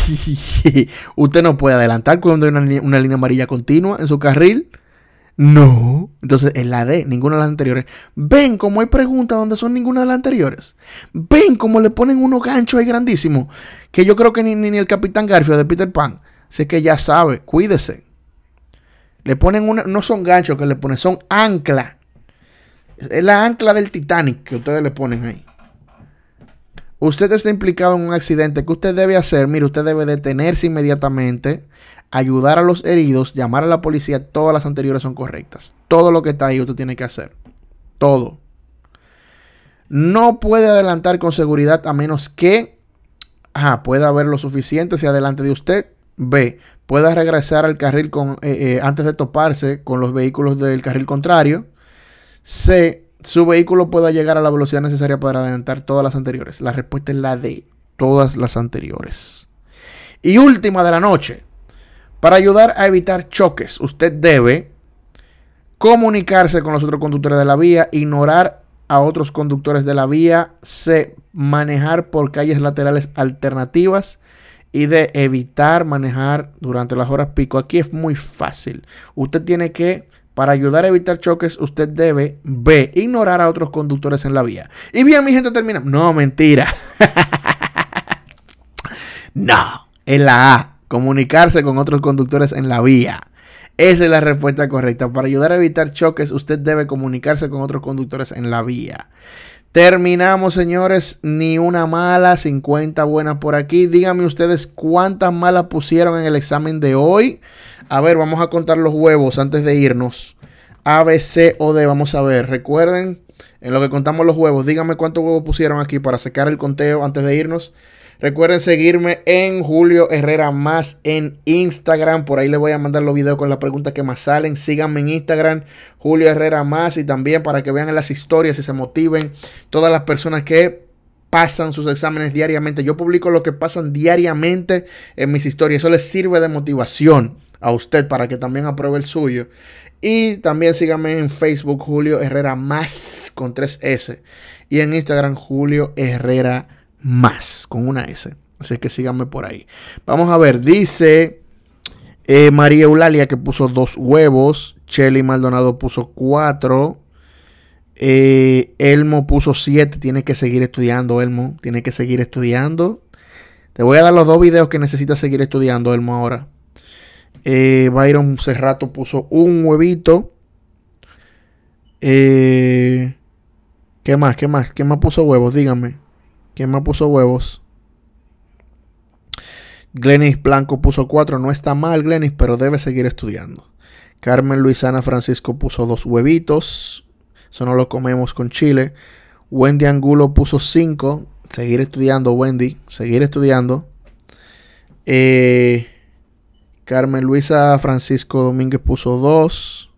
usted no puede adelantar cuando hay una, línea amarilla continua en su carril. No. Entonces, en la D, ninguna de las anteriores. Ven como hay preguntas donde son ninguna de las anteriores. Ven como le ponen unos ganchos ahí grandísimos. Que yo creo que ni, ni, el Capitán Garfio de Peter Pan. Sé que ya sabe, cuídese. Le ponen una, no son ganchos que le ponen, son anclas. Es la ancla del Titanic que ustedes le ponen ahí. Usted está implicado en un accidente. que usted debe hacer? Mire, usted debe detenerse inmediatamente, ayudar a los heridos, llamar a la policía, todas las anteriores son correctas. Todo lo que está ahí usted tiene que hacer. Todo. No puede adelantar con seguridad a menos que A, pueda haber lo suficiente hacia adelante de usted. B, pueda regresar al carril con, eh, eh, antes de toparse con los vehículos del carril contrario. C, su vehículo pueda llegar a la velocidad necesaria para adelantar todas las anteriores. La respuesta es la D, todas las anteriores. Y última de la noche para ayudar a evitar choques, usted debe comunicarse con los otros conductores de la vía, ignorar a otros conductores de la vía, C. manejar por calles laterales alternativas y de evitar manejar durante las horas pico. Aquí es muy fácil. Usted tiene que, para ayudar a evitar choques, usted debe, B, ignorar a otros conductores en la vía. Y bien, mi gente termina. No, mentira. no, es la A. Comunicarse con otros conductores en la vía. Esa es la respuesta correcta. Para ayudar a evitar choques, usted debe comunicarse con otros conductores en la vía. Terminamos, señores. Ni una mala, 50 buenas por aquí. Díganme ustedes cuántas malas pusieron en el examen de hoy. A ver, vamos a contar los huevos antes de irnos. A, B, C o D. Vamos a ver. Recuerden, en lo que contamos los huevos, díganme cuántos huevos pusieron aquí para sacar el conteo antes de irnos. Recuerden seguirme en Julio Herrera Más en Instagram. Por ahí les voy a mandar los videos con las preguntas que más salen. Síganme en Instagram, Julio Herrera Más. Y también para que vean las historias y se motiven todas las personas que pasan sus exámenes diariamente. Yo publico lo que pasan diariamente en mis historias. Eso les sirve de motivación a usted para que también apruebe el suyo. Y también síganme en Facebook Julio Herrera Más con 3S. Y en Instagram Julio Herrera más con una S. Así que síganme por ahí. Vamos a ver, dice eh, María Eulalia que puso dos huevos. Chelly Maldonado puso cuatro. Eh, Elmo puso siete. Tiene que seguir estudiando, Elmo. Tiene que seguir estudiando. Te voy a dar los dos videos que necesitas seguir estudiando, Elmo, ahora. Eh, Byron Cerrato puso un huevito. ¿Qué más? ¿Qué más? ¿Qué más puso huevos? Díganme. ¿Quién más puso huevos? Glenis Blanco puso 4. No está mal, Glenis, pero debe seguir estudiando. Carmen Luisana Francisco puso dos huevitos. Eso no lo comemos con chile. Wendy Angulo puso 5. Seguir estudiando, Wendy. Seguir estudiando. Eh, Carmen Luisa Francisco Domínguez puso 2.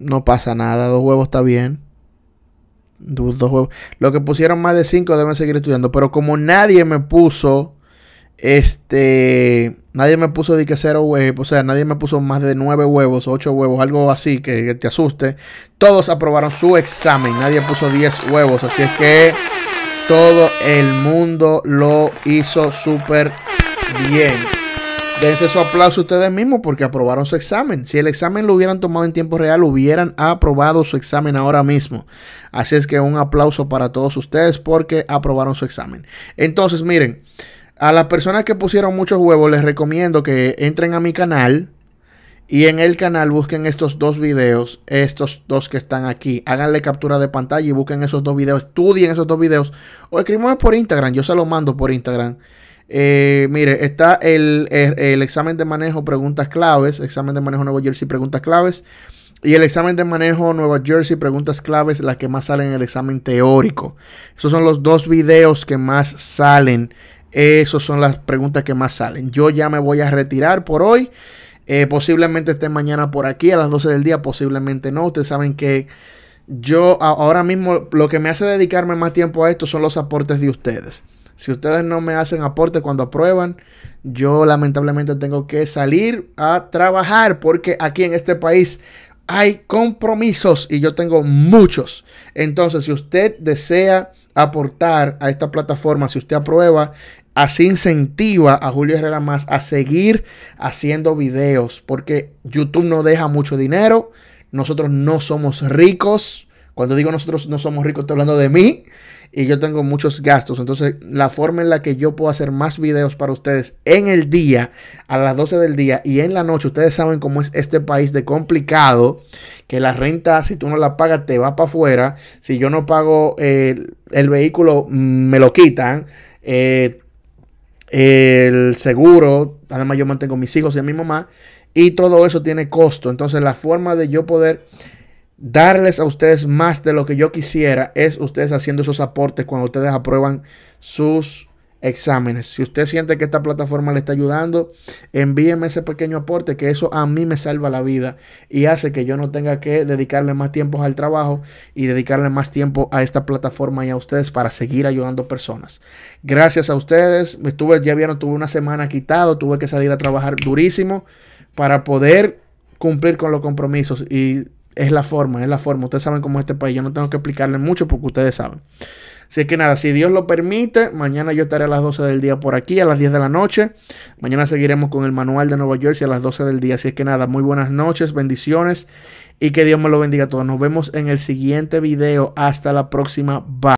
No pasa nada. Dos huevos está bien dos huevos lo que pusieron más de cinco deben seguir estudiando. Pero como nadie me puso. Este. Nadie me puso de que cero huevos. O sea, nadie me puso más de nueve huevos, ocho huevos, algo así que, que te asuste. Todos aprobaron su examen. Nadie puso 10 huevos. Así es que todo el mundo lo hizo súper bien. Dense su aplauso ustedes mismos porque aprobaron su examen. Si el examen lo hubieran tomado en tiempo real, hubieran aprobado su examen ahora mismo. Así es que un aplauso para todos ustedes porque aprobaron su examen. Entonces, miren, a las personas que pusieron muchos huevos, les recomiendo que entren a mi canal. Y en el canal busquen estos dos videos, estos dos que están aquí. Háganle captura de pantalla y busquen esos dos videos, estudien esos dos videos. O escríbanme por Instagram, yo se los mando por Instagram. Eh, mire, está el, examen de manejo preguntas claves, examen de manejo Nueva Jersey preguntas claves, y el examen de manejo Nueva Jersey preguntas claves, las que más salen en el examen teórico. Esos son los dos videos que más salen. Esas son las preguntas que más salen. Yo ya me voy a retirar por hoy. Eh, posiblemente esté mañana por aquí a las 12 del día, posiblemente no. Ustedes saben que yo ahora mismo lo que me hace dedicarme más tiempo a esto son los aportes de ustedes. Si ustedes no me hacen aporte cuando aprueban, yo lamentablemente tengo que salir a trabajar porque aquí en este país hay compromisos y yo tengo muchos. Entonces, si usted desea aportar a esta plataforma, si usted aprueba, así incentiva a Julio Herrera más a seguir haciendo videos porque YouTube no deja mucho dinero. Nosotros no somos ricos. Cuando digo nosotros no somos ricos, estoy hablando de mí y yo tengo muchos gastos. Entonces, la forma en la que yo puedo hacer más videos para ustedes en el día, a las 12 del día y en la noche, ustedes saben cómo es este país de complicado, que la renta, si tú no la pagas, te va para afuera. Si yo no pago eh, el vehículo, mm, me lo quitan. Eh, el seguro, además yo mantengo mis hijos y a mi mamá, y todo eso tiene costo. Entonces, la forma de yo poder darles a ustedes más de lo que yo quisiera es ustedes haciendo esos aportes cuando ustedes aprueban sus exámenes. Si usted siente que esta plataforma le está ayudando, envíeme ese pequeño aporte que eso a mí me salva la vida y hace que yo no tenga que dedicarle más tiempo al trabajo y dedicarle más tiempo a esta plataforma y a ustedes para seguir ayudando personas. Gracias a ustedes, me estuve ya vieron, tuve una semana quitado, tuve que salir a trabajar durísimo para poder cumplir con los compromisos y es la forma, es la forma. Ustedes saben cómo es este país. Yo no tengo que explicarle mucho porque ustedes saben. Así que nada, si Dios lo permite, mañana yo estaré a las 12 del día por aquí, a las 10 de la noche. Mañana seguiremos con el manual de Nueva Jersey a las 12 del día. Así que nada, muy buenas noches, bendiciones y que Dios me lo bendiga a todos. Nos vemos en el siguiente video. Hasta la próxima. Bye.